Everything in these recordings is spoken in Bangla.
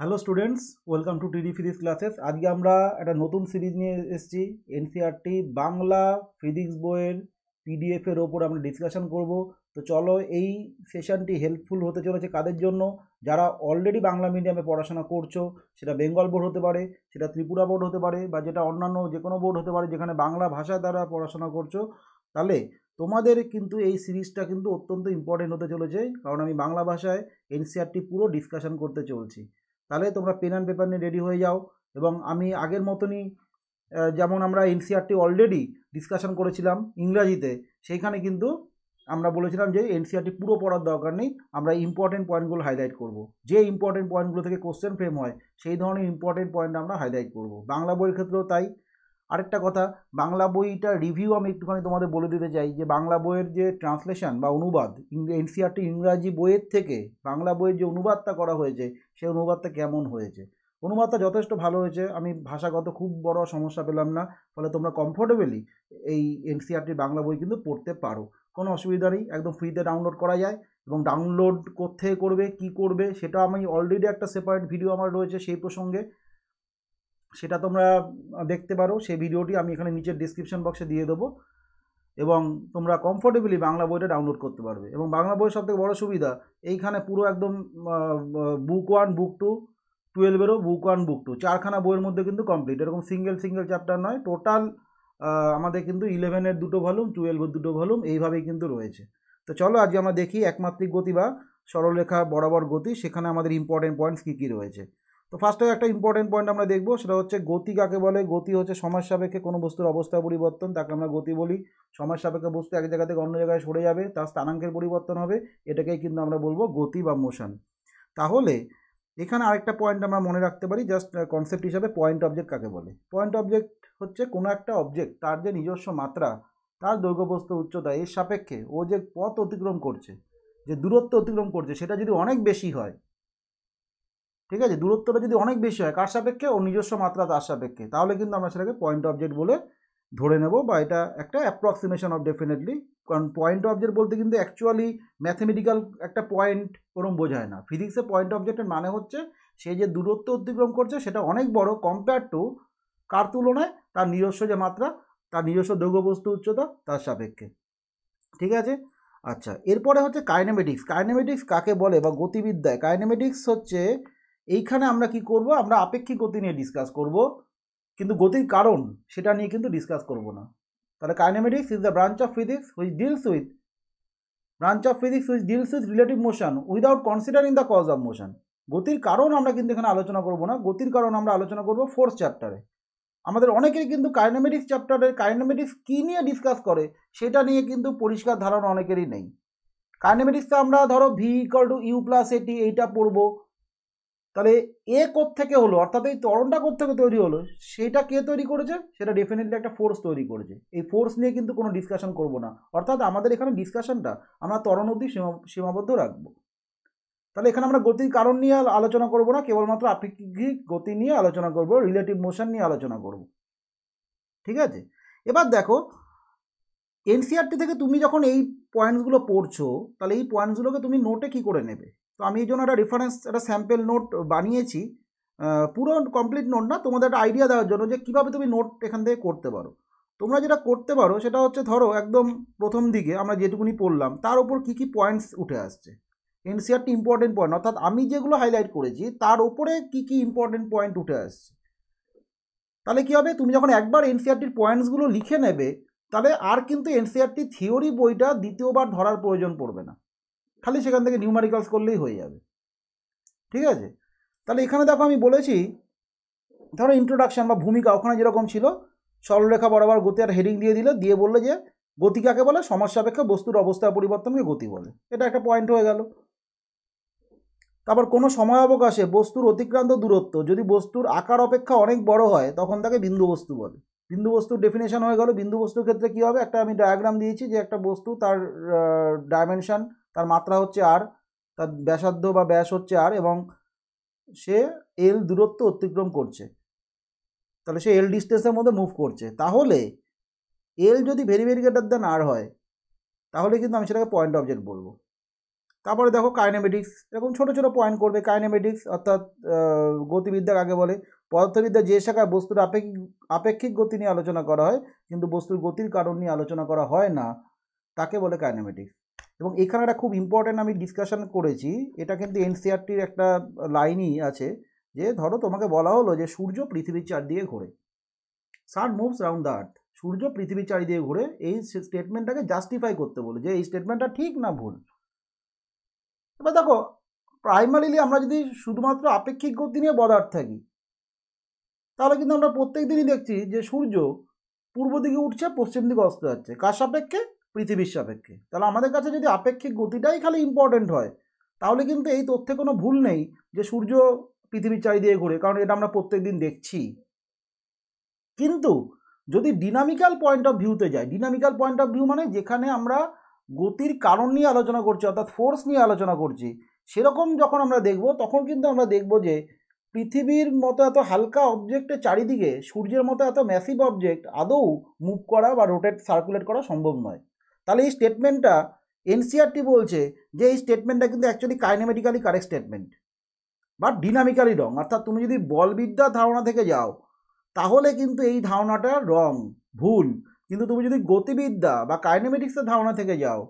Hello students welcome to TD physics classes আজকে আমরা একটা নতুন সিরিজ নিয়ে এসেছি এনসিআরটি e বাংলা ফিজিক্স বইয়ের পিডিএফের ওপর আমরা ডিসকাশন করব তো চলো এই সেশনটি হেল্পফুল হতে চলেছে কাদের জন্য যারা অলরেডি বাংলা মিডিয়ামে পড়াশোনা করছো সেটা বেঙ্গল বোর্ড হতে পারে সেটা ত্রিপুরা বোর্ড হতে পারে বা যেটা অন্যান্য যে কোনো বোর্ড হতে পারে যেখানে বাংলা ভাষায় তারা পড়াশোনা করছো তাহলে তোমাদের কিন্তু এই সিরিজটা কিন্তু অত্যন্ত ইম্পর্টেন্ট হতে চলেছে কারণ আমি বাংলা ভাষায় এনসিআরটি e পুরো ডিসকাশন করতে চলছি তাহলে তোমরা পেন অ্যান্ড পেপার নিয়ে রেডি হয়ে যাও এবং আমি আগের মতনই যেমন আমরা এনসিআরটি অলরেডি ডিসকাশন করেছিলাম ইংরাজিতে সেইখানে কিন্তু আমরা বলেছিলাম যে এনসিআরটি e পুরো পড়ার দরকার নেই আমরা ইম্পর্টেন্ট পয়েন্টগুলো হাইলাইট করব যে ইম্পর্টেন্ট পয়েন্টগুলো থেকে কোশ্চেন ফ্রেম হয় সেই ধরনের ইম্পর্টেন্ট পয়েন্ট আমরা হাইলাইট করব বাংলা বইয়ের ক্ষেত্রেও তাই আরেকটা কথা বাংলা বইটা রিভিউ আমি একটুখানি তোমাদের বলে দিতে চাই যে বাংলা বইয়ের যে ট্রান্সলেশন বা অনুবাদ এনসিআরটি ইংরাজি বইয়ের থেকে বাংলা বইয়ের যে অনুবাদটা করা হয়েছে সেই অনুবাদটা কেমন হয়েছে অনুবাদটা যথেষ্ট ভালো হয়েছে আমি ভাষাগত খুব বড় সমস্যা পেলাম না ফলে তোমরা কমফোর্টেবলি এই এনসিআরটির বাংলা বই কিন্তু পড়তে পারো কোনো অসুবিধা নেই একদম ফ্রিতে ডাউনলোড করা যায় এবং ডাউনলোড কোথায় করবে কি করবে সেটা আমি অলরেডি একটা সেপারেট ভিডিও আমার রয়েছে সেই প্রসঙ্গে সেটা তোমরা দেখতে পারো সেই ভিডিওটি আমি এখানে নিচের ডিসক্রিপশন বক্সে দিয়ে দেবো এবং তোমরা কমফোর্টেবলি বাংলা বইটা ডাউনলোড করতে পারবে এবং বাংলা বইয়ের সবথেকে বড় সুবিধা এইখানে পুরো একদম বুক ওয়ান বুক টু টুয়েলভেরও বুক ওয়ান বুক টু চারখানা বইয়ের মধ্যে কিন্তু কমপ্লিট এরকম সিঙ্গেল সিঙ্গেল চ্যাপ্টার নয় টোটাল আমাদের কিন্তু ইলেভেনের দুটো ভলুম টুয়েলভের দুটো ভলুম এইভাবেই কিন্তু রয়েছে তো চলো আজকে আমরা দেখি একমাত্রিক গতি বা সরলরেখা বরাবর গতি সেখানে আমাদের ইম্পর্টেন্ট পয়েন্টস কী কী রয়েছে তো ফার্স্টে একটা ইম্পর্টেন্ট পয়েন্ট আমরা দেখব সেটা হচ্ছে গতি কাকে বলে গতি হচ্ছে সমাজ সাপেক্ষে কোনো বস্তুর অবস্থা পরিবর্তন তাকে আমরা গতি বলি সমাজ সাপেক্ষে বস্তু এক জায়গা থেকে অন্য জায়গায় সরে যাবে তার স্থানাঙ্কের পরিবর্তন হবে এটাকেই কিন্তু আমরা বলবো গতি বা মোশন তাহলে এখানে আরেকটা পয়েন্ট আমরা মনে রাখতে পারি জাস্ট কনসেপ্ট হিসাবে পয়েন্ট অবজেক্ট কাকে বলে পয়েন্ট অবজেক্ট হচ্ছে কোনো একটা অবজেক্ট তার যে নিজস্ব মাত্রা তার দৈর্ঘ্যপ্রস্থ উচ্চতা এর সাপেক্ষে ও যে পথ অতিক্রম করছে যে দূরত্ব অতিক্রম করছে সেটা যদি অনেক বেশি হয় ঠিক আছে দূরত্বটা যদি অনেক বেশি হয় কার সাপেক্ষে ও নিজস্ব মাত্রা তার সাপেক্ষে তাহলে কিন্তু আমরা সেটাকে পয়েন্ট অবজেক্ট বলে ধরে নেব বা এটা একটা অ্যাপ্রক্সিমেশন অফ ডেফিনেটলি কারণ পয়েন্ট অবজেক্ট বলতে কিন্তু অ্যাকচুয়ালি ম্যাথমেটিক্যাল একটা পয়েন্ট ওরম বোঝায় না ফিজিক্সে পয়েন্ট অবজেক্টের মানে হচ্ছে সে যে দূরত্ব অতিক্রম করছে সেটা অনেক বড় কম্পেয়ার টু কার তুলনায় তার নিজস্ব যে মাত্রা তার নিজস্ব বস্তু উচ্চতা তার সাপেক্ষে ঠিক আছে আচ্ছা এরপরে হচ্ছে কাইনেমেটিক্স কাইনেমেটিক্স কাকে বলে বা গতিবিদ্যায় কাইনেমেটিক্স হচ্ছে এইখানে আমরা কি করব আমরা আপেক্ষিক গতি নিয়ে ডিসকাস করব কিন্তু গতির কারণ সেটা নিয়ে কিন্তু ডিসকাস করব না তাহলে kinematics is the branch of physics which deals with branch of physics which deals with relative motion without considering the cause of motion গতির কারণ আমরা কিন্তু এখানে আলোচনা করব না গতির কারণ আমরা আলোচনা করব ফোর্থ চ্যাপ্টারে আমাদের অনেকেই কিন্তু কাইনামেটিক্স চ্যাপ্টারের কাইনামেটিক্স কী নিয়ে ডিসকাস করে সেটা নিয়ে কিন্তু পরিষ্কার ধারণা অনেকেরই নেই কাইনামেটিক্সটা আমরা ধরো V equal to you plus AT এইটা পড়বো তাহলে এ কোথ থেকে হলো অর্থাৎ এই তরণটা কোথ থেকে তৈরি হলো সেটা কে তৈরি করেছে সেটা ডেফিনেটলি একটা ফোর্স তৈরি করেছে এই ফোর্স নিয়ে কিন্তু কোনো ডিসকাশন করব না অর্থাৎ আমাদের এখানে ডিসকাশনটা আমরা তরণ অবধি সীমাবদ্ধ রাখবো তাহলে এখানে আমরা গতির কারণ নিয়ে আলোচনা করব না কেবলমাত্র আপেক্ষিক গতি নিয়ে আলোচনা করব রিলেটিভ মোশন নিয়ে আলোচনা করব ঠিক আছে এবার দেখো এনসিআরটি e থেকে তুমি যখন এই পয়েন্টসগুলো পড়ছো তাহলে এই পয়েন্টসগুলোকে তুমি নোটে কি করে নেবে তো আমি এই জন্য একটা রেফারেন্স একটা স্যাম্পেল নোট বানিয়েছি পুরো কমপ্লিট নোট না তোমাদের একটা আইডিয়া দেওয়ার জন্য যে কীভাবে তুমি নোট এখান থেকে করতে পারো তোমরা যেটা করতে পারো সেটা হচ্ছে ধরো একদম প্রথম দিকে আমরা যেটুকুনি পড়লাম তার উপর কী কী পয়েন্টস উঠে আসছে এনসিআরটি ইম্পর্টেন্ট পয়েন্ট অর্থাৎ আমি যেগুলো হাইলাইট করেছি তার উপরে কী কী ইম্পর্টেন্ট পয়েন্ট উঠে আসছে তাহলে কী হবে তুমি যখন একবার এনসিআরটির পয়েন্টসগুলো লিখে নেবে তাহলে আর কিন্তু এনসিআরটি থিওরি বইটা দ্বিতীয়বার ধরার প্রয়োজন পড়বে না খালি সেখান থেকে নিউমারিক্যালস করলেই হয়ে যাবে ঠিক আছে তাহলে এখানে দেখো আমি বলেছি ধরো ইন্ট্রোডাকশান বা ভূমিকা ওখানে যেরকম ছিল সরলরেখা বরাবর গতি আর হেডিং দিয়ে দিল দিয়ে বললো যে গতি কাকে বলে সমাজসাপেক্ষে বস্তুর অবস্থার পরিবর্তনকে গতি বলে এটা একটা পয়েন্ট হয়ে গেল তারপর কোনো সময় অবকাশে বস্তুর অতিক্রান্ত দূরত্ব যদি বস্তুর আকার অপেক্ষা অনেক বড় হয় তখন তাকে বিন্দু বস্তু বলে বিন্দু বস্তুর ডেফিনেশন হয়ে গেল বিন্দু বস্তুর ক্ষেত্রে কী হবে একটা আমি ডায়াগ্রাম দিয়েছি যে একটা বস্তু তার ডাইমেনশান তার মাত্রা হচ্ছে আর তার ব্যাসার্ধ বা ব্যাস হচ্ছে আর এবং সে এল দূরত্ব অতিক্রম করছে তাহলে সে এল ডিস্টেন্সের মধ্যে মুভ করছে তাহলে এল যদি very very greater than R হয় তাহলে কিন্তু আমি সেটাকে পয়েন্ট অবজেক্ট বলবো তারপরে দেখো কাইনেমেটিক্স এরকম ছোটো ছোটো পয়েন্ট করবে কাইনেমেটিক্স অর্থাৎ গতিবিদ্যা আগে বলে পদার্থবিদ্যা যে শাখায় বস্তুর আপেক্ষিক আপেক্ষিক গতি নিয়ে আলোচনা করা হয় কিন্তু বস্তুর গতির কারণ নিয়ে আলোচনা করা হয় না তাকে বলে কাইনেমেটিক্স এবং এখানে একটা খুব ইম্পর্ট্যান্ট আমি ডিসকাশন করেছি এটা কিন্তু এনসিআরটির একটা লাইনই আছে যে ধরো তোমাকে বলা হলো যে সূর্য পৃথিবীর চারদিকে ঘোরে sun moves round the earth সূর্য পৃথিবীর দিয়ে ঘুরে এই স্টেটমেন্টটাকে জাস্টিফাই করতে বলে যে এই স্টেটমেন্টটা ঠিক না ভুল এবার দেখো প্রাইমারিলি আমরা যদি শুধুমাত্র আপেক্ষিক গতি নিয়ে বদার থাকি তাহলে কিন্তু আমরা প্রত্যেক দিনই দেখছি যে সূর্য পূর্ব দিকে উঠছে পশ্চিম দিকে অস্ত যাচ্ছে কার সাপেক্ষে পৃথিবীর সাপেক্ষে তাহলে আমাদের কাছে যদি আপেক্ষিক গতিটাই খালি ইম্পর্টেন্ট হয় তাহলে কিন্তু এই তথ্যে কোনো ভুল নেই যে সূর্য পৃথিবীর চারিদিকে ঘুরে কারণ এটা আমরা প্রত্যেক দিন দেখছি কিন্তু যদি ডিনামিক্যাল পয়েন্ট অফ ভিউতে যাই ডিনামিক্যাল পয়েন্ট অফ ভিউ মানে যেখানে আমরা গতির কারণ নিয়ে আলোচনা করছি অর্থাৎ ফোর্স নিয়ে আলোচনা করছি সেরকম যখন আমরা দেখব তখন কিন্তু আমরা দেখব যে পৃথিবীর মতো এত হালকা অবজেক্টের চারিদিকে সূর্যের মতো এত ম্যাসিভ অবজেক্ট আদৌ মুভ করা বা রোটেট সার্কুলেট করা সম্ভব নয় তাহলে এই স্টেটমেন্টটা এনসিআরটি e বলছে যে এই স্টেটমেন্টটা কিন্তু অ্যাকচুয়ালি কাইনেমেটিক্যালি কারেক্ট স্টেটমেন্ট বা ডিনামিক্যালি রং অর্থাৎ তুমি যদি বলবিদ্যা ধারণা থেকে যাও তাহলে কিন্তু এই ধারণাটা রং ভুল কিন্তু তুমি যদি গতিবিদ্যা বা কাইনেমেটিক্সের ধারণা থেকে যাও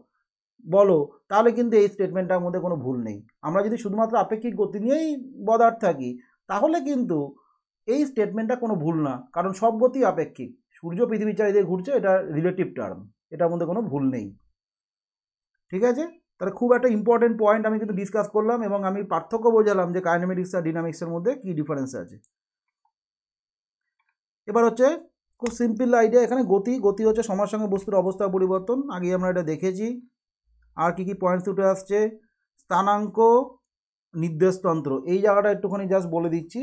বলো তাহলে কিন্তু এই স্টেটমেন্টটার মধ্যে কোনো ভুল নেই আমরা যদি শুধুমাত্র আপেক্ষিক গতি নিয়েই বদার থাকি তাহলে কিন্তু এই স্টেটমেন্টটা কোনো ভুল না কারণ সব গতি আপেক্ষিক সূর্য পৃথিবীর চারিদিকে ঘুরছে এটা রিলেটিভ টার্ম এটার মধ্যে কোনো ভুল নেই ঠিক আছে তাহলে খুব একটা ইম্পর্টেন্ট পয়েন্ট আমি কিন্তু ডিসকাস করলাম এবং আমি পার্থক্য বোঝালাম যে কাইনামেটিক্স আর ডিনামিক্সের মধ্যে কী ডিফারেন্স আছে এবার হচ্ছে খুব সিম্পল আইডিয়া এখানে গতি গতি হচ্ছে সময়ের সঙ্গে বস্তুর অবস্থা পরিবর্তন আগে আমরা এটা দেখেছি আর কি কি পয়েন্টস উঠে আসছে স্থানাঙ্ক নির্দেশতন্ত্র এই জায়গাটা একটুখানি জাস্ট বলে দিচ্ছি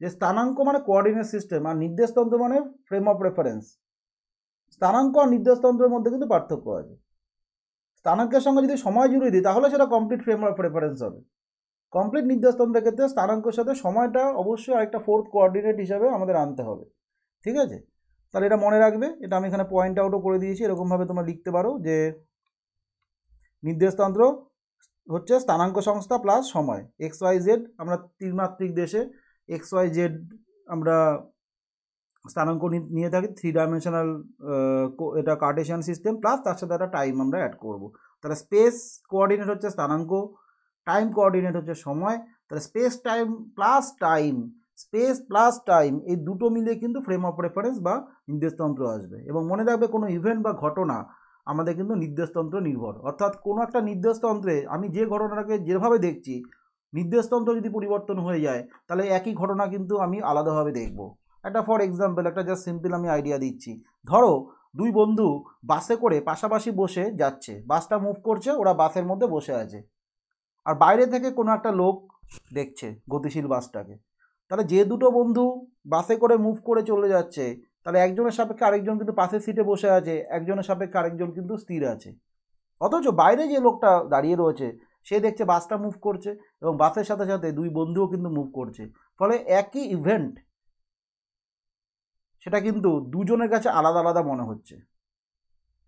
যে স্থানাঙ্ক মানে কোঅর্ডিনেট সিস্টেম আর নির্দেশতন্ত্র মানে ফ্রেম অফ রেফারেন্স স্থানাঙ্ক আর নির্দেশতন্ত্রের মধ্যে কিন্তু পার্থক্য আছে স্থানাঙ্কের সঙ্গে যদি সময় জুড়ে দিই তাহলে সেটা কমপ্লিট ফ্রেম প্রেফারেন্স হবে কমপ্লিট নির্দেশতন্ত্রের ক্ষেত্রে স্থানাঙ্কের সাথে সময়টা অবশ্যই আরেকটা ফোর্থ কোঅর্ডিনেট হিসাবে আমাদের আনতে হবে ঠিক আছে তাহলে এটা মনে রাখবে এটা আমি এখানে পয়েন্ট আউটও করে দিয়েছি এরকমভাবে তোমরা লিখতে পারো যে নির্দেশতন্ত্র হচ্ছে স্থানাঙ্ক সংস্থা প্লাস সময় এক্স ওয়াই জেড আমরা ত্রিমাত্রিক দেশে এক্স ওয়াই জেড আমরা স্থানাঙ্ক নিয়ে থাকি থ্রি ডাইমেনশনাল এটা কার্টেশিয়ান সিস্টেম প্লাস তার সাথে একটা টাইম আমরা অ্যাড করব তাহলে স্পেস কোঅর্ডিনেট হচ্ছে স্থানাঙ্ক টাইম কোঅর্ডিনেট হচ্ছে সময় তাহলে space time plus time space plus time এই দুটো মিলে কিন্তু ফ্রেম অফ রেফারেন্স বা নির্দেশতন্ত্র আসবে এবং মনে রাখবে কোনো ইভেন্ট বা ঘটনা আমাদের কিন্তু নির্দেশতন্ত্র নির্ভর অর্থাৎ কোনো একটা নির্দেশতন্ত্রে আমি যে ঘটনাটাকে যেভাবে দেখছি নির্দেশতন্ত্র যদি পরিবর্তন হয়ে যায় তাহলে একই ঘটনা কিন্তু আমি আলাদাভাবে দেখব একটা ফর এক্সাম্পল একটা জাস্ট সিম্পল আমি আইডিয়া দিচ্ছি ধরো দুই বন্ধু বাসে করে পাশাপাশি বসে যাচ্ছে বাসটা মুভ করছে ওরা বাসের মধ্যে বসে আছে আর বাইরে থেকে কোনো একটা লোক দেখছে গতিশীল বাসটাকে তাহলে যে দুটো বন্ধু বাসে করে মুভ করে চলে যাচ্ছে তাহলে একজনের সাপেক্ষে আরেকজন কিন্তু পাশের সিটে বসে আছে একজনের সাপেক্ষে আরেকজন কিন্তু স্থির আছে অথচ বাইরে যে লোকটা দাঁড়িয়ে রয়েছে সে দেখছে বাসটা মুভ করছে এবং বাসের সাথে সাথে দুই বন্ধুও কিন্তু মুভ করছে ফলে একই ইভেন্ট সেটা কিন্তু দুজনের কাছে আলাদা আলাদা মনে হচ্ছে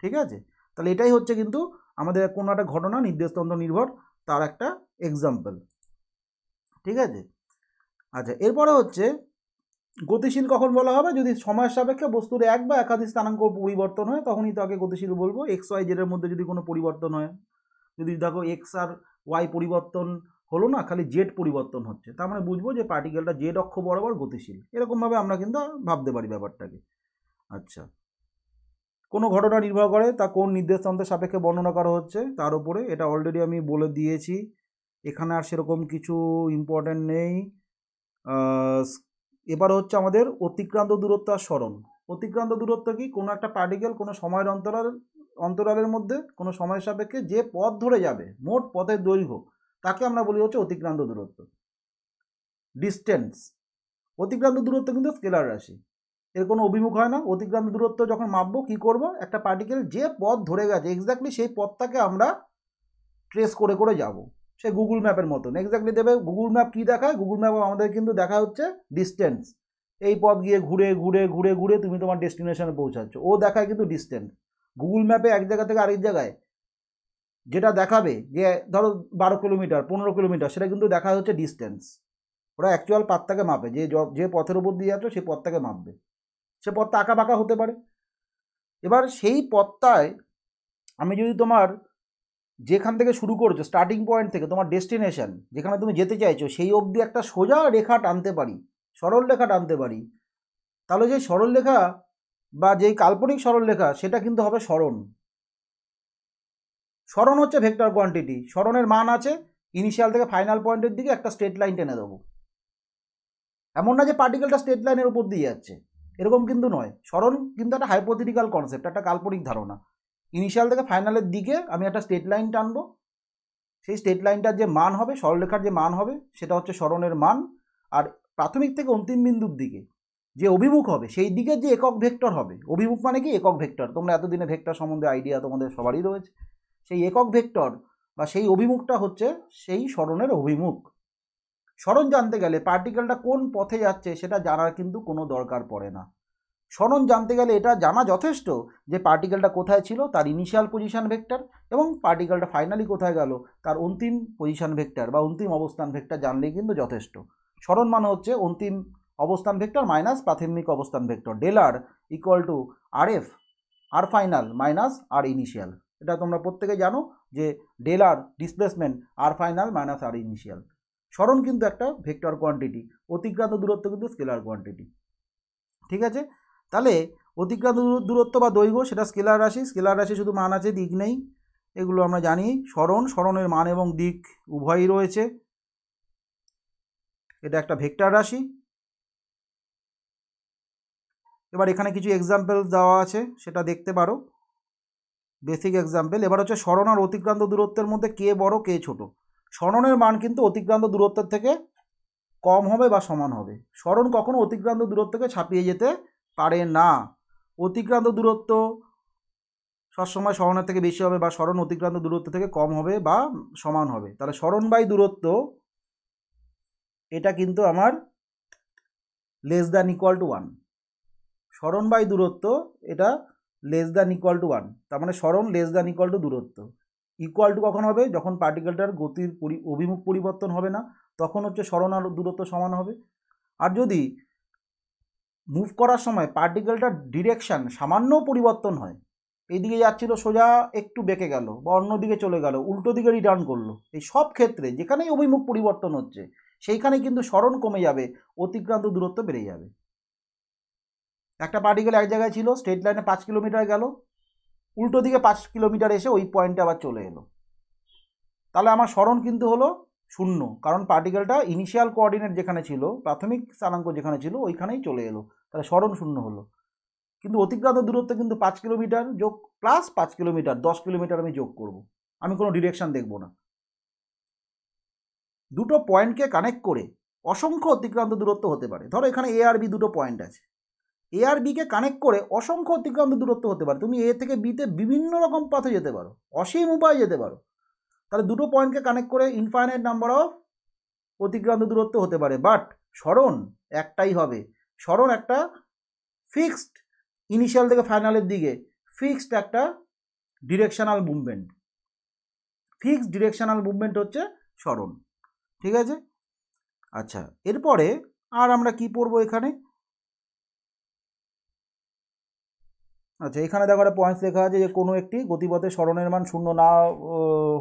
ঠিক আছে তাহলে এটাই হচ্ছে কিন্তু আমাদের কোনো একটা ঘটনা নির্দেশতন্ত্র নির্ভর তার একটা এক্সাম্পল ঠিক আছে আচ্ছা এরপরে হচ্ছে গতিশীল কখন বলা হবে যদি সময়ের সাপেক্ষে বস্তুর এক বা একাধিক স্থানাঙ্ক পরিবর্তন হয় তখনই তাকে গতিশীল বলবো এক্স ওয়াই জেডের মধ্যে যদি কোনো পরিবর্তন হয় যদি দেখো এক্স আর ওয়াই পরিবর্তন হলো না খালি জেড পরিবর্তন হচ্ছে তার মানে বুঝবো যে পার্টিকেলটা জেড অক্ষ বরাবর গতিশীল এরকমভাবে আমরা কিন্তু ভাবতে পারি ব্যাপারটাকে আচ্ছা কোনো ঘটনা নির্ভর করে তা কোন নির্দেশতন্ত্রের সাপেক্ষে বর্ণনা করা হচ্ছে তার উপরে এটা অলরেডি আমি বলে দিয়েছি এখানে আর সেরকম কিছু ইম্পর্ট্যান্ট নেই এবার হচ্ছে আমাদের অতিক্রান্ত দূরত্ব আর স্মরণ অতিক্রান্ত দূরত্ব কি কোনো একটা পার্টিকেল কোনো সময়ের অন্তরাল অন্তরালের মধ্যে কোনো সময়ের সাপেক্ষে যে পথ ধরে যাবে মোট পথের দৈর্ঘ্য তাকে আমরা বলি হচ্ছে অতিক্রান্ত দূরত্ব ডিস্টেন্স অতিক্রান্ত দূরত্ব কিন্তু স্কেলার রাশি এর কোনো অভিমুখ হয় না অতিক্রান্ত দূরত্ব যখন মাপবো কি করব একটা পার্টিকেল যে পথ ধরে গেছে এক্স্যাক্টলি সেই পথটাকে আমরা ট্রেস করে করে যাব সে গুগল ম্যাপের মতন এক্স্যাক্টলি দেবে গুগল ম্যাপ কী দেখায় গুগল ম্যাপ আমাদের কিন্তু দেখা হচ্ছে ডিস্টেন্স এই পথ গিয়ে ঘুরে ঘুরে ঘুরে ঘুরে তুমি তোমার ডেস্টিনেশনে পৌঁছাচ্ছ ও দেখায় কিন্তু ডিস্টেন্স গুগল ম্যাপে এক জায়গা থেকে আরেক জায়গায় যেটা দেখাবে যে ধরো বারো কিলোমিটার পনেরো কিলোমিটার সেটা কিন্তু দেখা হচ্ছে ডিস্টেন্স ওরা অ্যাকচুয়াল পাত্তাকে মাপে যে যে পথের উপর দিয়ে যাচ্ছ সেই পথটাকে মাপবে সে পথটা আঁকা বাঁকা হতে পারে এবার সেই পথটায় আমি যদি তোমার যেখান থেকে শুরু করছো স্টার্টিং পয়েন্ট থেকে তোমার ডেস্টিনেশন যেখানে তুমি যেতে চাইছো সেই অবধি একটা সোজা রেখা টানতে পারি সরল রেখা টানতে পারি তাহলে যে সরল রেখা বা যেই কাল্পনিক সরল রেখা সেটা কিন্তু হবে স্মরণ সরণ হচ্ছে ভেক্টর কোয়ান্টিটি সরণের মান আছে ইনিশিয়াল থেকে ফাইনাল পয়েন্টের দিকে একটা স্ট্রেট লাইন টেনে দেবো এমন না যে পার্টিকেলটা স্ট্রেট লাইনের উপর দিয়ে যাচ্ছে এরকম কিন্তু নয় সরণ কিন্তু একটা হাইপোথিটিক্যাল কনসেপ্ট একটা কাল্পনিক ধারণা ইনিশিয়াল থেকে ফাইনালের দিকে আমি একটা স্ট্রেট লাইন টানবো সেই স্ট্রেট লাইনটার যে মান হবে সরলরেখার যে মান হবে সেটা হচ্ছে সরণের মান আর প্রাথমিক থেকে অন্তিম বিন্দুর দিকে যে অভিমুখ হবে সেই দিকে যে একক ভেক্টর হবে অভিমুখ মানে কি একক ভেক্টর তোমরা এতদিনে ভেক্টর সম্বন্ধে আইডিয়া তোমাদের সবারই রয়েছে সেই একক ভেক্টর বা সেই অভিমুখটা হচ্ছে সেই স্মরণের অভিমুখ স্মরণ জানতে গেলে পার্টিকেলটা কোন পথে যাচ্ছে সেটা জানার কিন্তু কোনো দরকার পড়ে না স্মরণ জানতে গেলে এটা জানা যথেষ্ট যে পার্টিকেলটা কোথায় ছিল তার ইনিশিয়াল পজিশান ভেক্টর এবং পার্টিকেলটা ফাইনালি কোথায় গেল তার অন্তিম পজিশান ভেক্টর বা অন্তিম অবস্থান ভেক্টর জানলেই কিন্তু যথেষ্ট স্মরণ মানে হচ্ছে অন্তিম অবস্থান ভেক্টর মাইনাস প্রাথমিক অবস্থান ভেক্টর ডেলার equal to R F R final minus R initial এটা তোমরা প্রত্যেকে জানো যে del R displacement R final minus R initial স্মরণ কিন্তু একটা ভেক্টর কোয়ান্টিটি অতিক্রান্ত দূরত্ব কিন্তু স্কেলার কোয়ান্টিটি ঠিক আছে তাহলে অতিক্রান্ত দূরত্ব বা দৈর্ঘ্য সেটা স্কেলার রাশি স্কেলার রাশি শুধু মান আছে দিক নেই এগুলো আমরা জানি স্মরণ স্মরণের মান এবং দিক উভয়ই রয়েছে এটা একটা ভেক্টর রাশি এবার এখানে কিছু এক্সাম্পল দেওয়া আছে সেটা দেখতে পারো বেসিক এক্সাম্পল এবার হচ্ছে স্মরণ আর অতিক্রান্ত দূরত্বের মধ্যে কে বড় কে ছোট স্মরণের মান কিন্তু অতিক্রান্ত দূরত্বের থেকে কম হবে বা সমান হবে স্মরণ কখনো অতিক্রান্ত দূরত্বকে ছাপিয়ে যেতে পারে না অতিক্রান্ত দূরত্ব সবসময় স্মরণের থেকে বেশি হবে বা স্মরণ অতিক্রান্ত দূরত্ব থেকে কম হবে বা সমান হবে তাহলে স্মরণ বাই দূরত্ব এটা কিন্তু আমার less than equal to one স্মরণ বাই দূরত্ব এটা less than equal to one তার মানে সরণ লেস দ্যান ইকুয়াল টু দূরত্ব ইকুয়াল টু কখন হবে যখন পার্টিকেলটার গতির পরি অভিমুখ পরিবর্তন হবে না তখন হচ্ছে সরণ আর দূরত্ব সমান হবে আর যদি মুভ করার সময় পার্টিকেলটার ডিরেকশান সামান্য পরিবর্তন হয় এইদিকে যাচ্ছিল সোজা একটু বেঁকে গেল বা অন্য দিকে চলে গেল উল্টো দিকে রিটার্ন করলো এই সব ক্ষেত্রে যেখানেই অভিমুখ পরিবর্তন হচ্ছে সেইখানে কিন্তু স্মরণ কমে যাবে অতিক্রান্ত দূরত্ব বেড়ে যাবে একটা পার্টিকেল এক জায়গায় ছিল স্ট্রেট লাইনে পাঁচ কিলোমিটার গেল উল্টো দিকে পাঁচ কিলোমিটার এসে ওই পয়েন্টে আবার চলে এলো তাহলে আমার স্মরণ কিন্তু হলো শূন্য কারণ পার্টিকেলটা ইনিশিয়াল কোঅর্ডিনেট যেখানে ছিল প্রাথমিক স্থানাঙ্ক যেখানে ছিল ওইখানেই চলে এলো তাহলে স্মরণ শূন্য হলো কিন্তু অতিক্রান্ত দূরত্ব কিন্তু পাঁচ কিলোমিটার যোগ প্লাস পাঁচ কিলোমিটার দশ কিলোমিটার আমি যোগ করব। আমি কোনো ডিরেকশান দেখব না দুটো পয়েন্টকে কানেক্ট করে অসংখ্য অতিক্রান্ত দূরত্ব হতে পারে ধরো এখানে এ আর বি দুটো পয়েন্ট আছে এ আর বিকে কানেক্ট করে অসংখ্য অতিক্রান্ত দূরত্ব হতে পারে তুমি এ থেকে বিতে বিভিন্ন রকম পথে যেতে পারো অসীম উপায়ে যেতে পারো তাহলে দুটো পয়েন্টকে কানেক্ট করে ইনফাইনাইট নাম্বার অফ অতিক্রান্ত দূরত্ব হতে পারে বাট স্মরণ একটাই হবে স্মরণ একটা ফিক্সড ইনিশিয়াল থেকে ফাইনালের দিকে ফিক্সড একটা directional movement fixed directional movement হচ্ছে স্মরণ ঠিক আছে আচ্ছা এরপরে আর আমরা কি পড়বো এখানে আচ্ছা এখানে দেখো একটা পয়েন্টস লেখা আছে যে কোনো একটি গতিপথে সরণের মান শূন্য না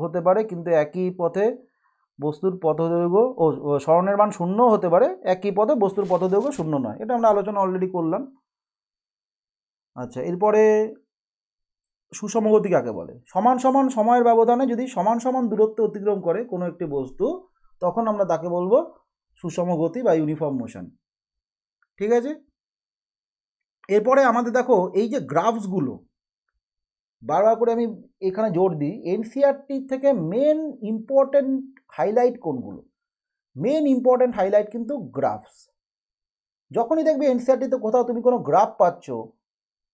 হতে পারে কিন্তু একই পথে বস্তুর পথ দৈর্ঘ্য ও সরণের মান শূন্য হতে পারে একই পথে বস্তুর পথ দৈর্ঘ্য শূন্য নয় এটা আমরা আলোচনা অলরেডি করলাম আচ্ছা এরপরে সুষম গতি কাকে বলে সমান সমান সময়ের ব্যবধানে যদি সমান সমান দূরত্ব অতিক্রম করে কোনো একটি বস্তু তখন আমরা তাকে বলবো সুষম গতি বা ইউনিফর্ম মোশন ঠিক আছে এরপরে আমাদের দেখো এই যে গ্রাফসগুলো বারবার করে আমি এখানে জোর দিই এনসিআরটি থেকে মেন ইম্পর্ট্যান্ট হাইলাইট কোনগুলো মেন ইম্পর্ট্যান্ট হাইলাইট কিন্তু গ্রাফস যখনই দেখবে এনসিআরটিতে কোথাও তুমি কোনো গ্রাফ পাচ্ছ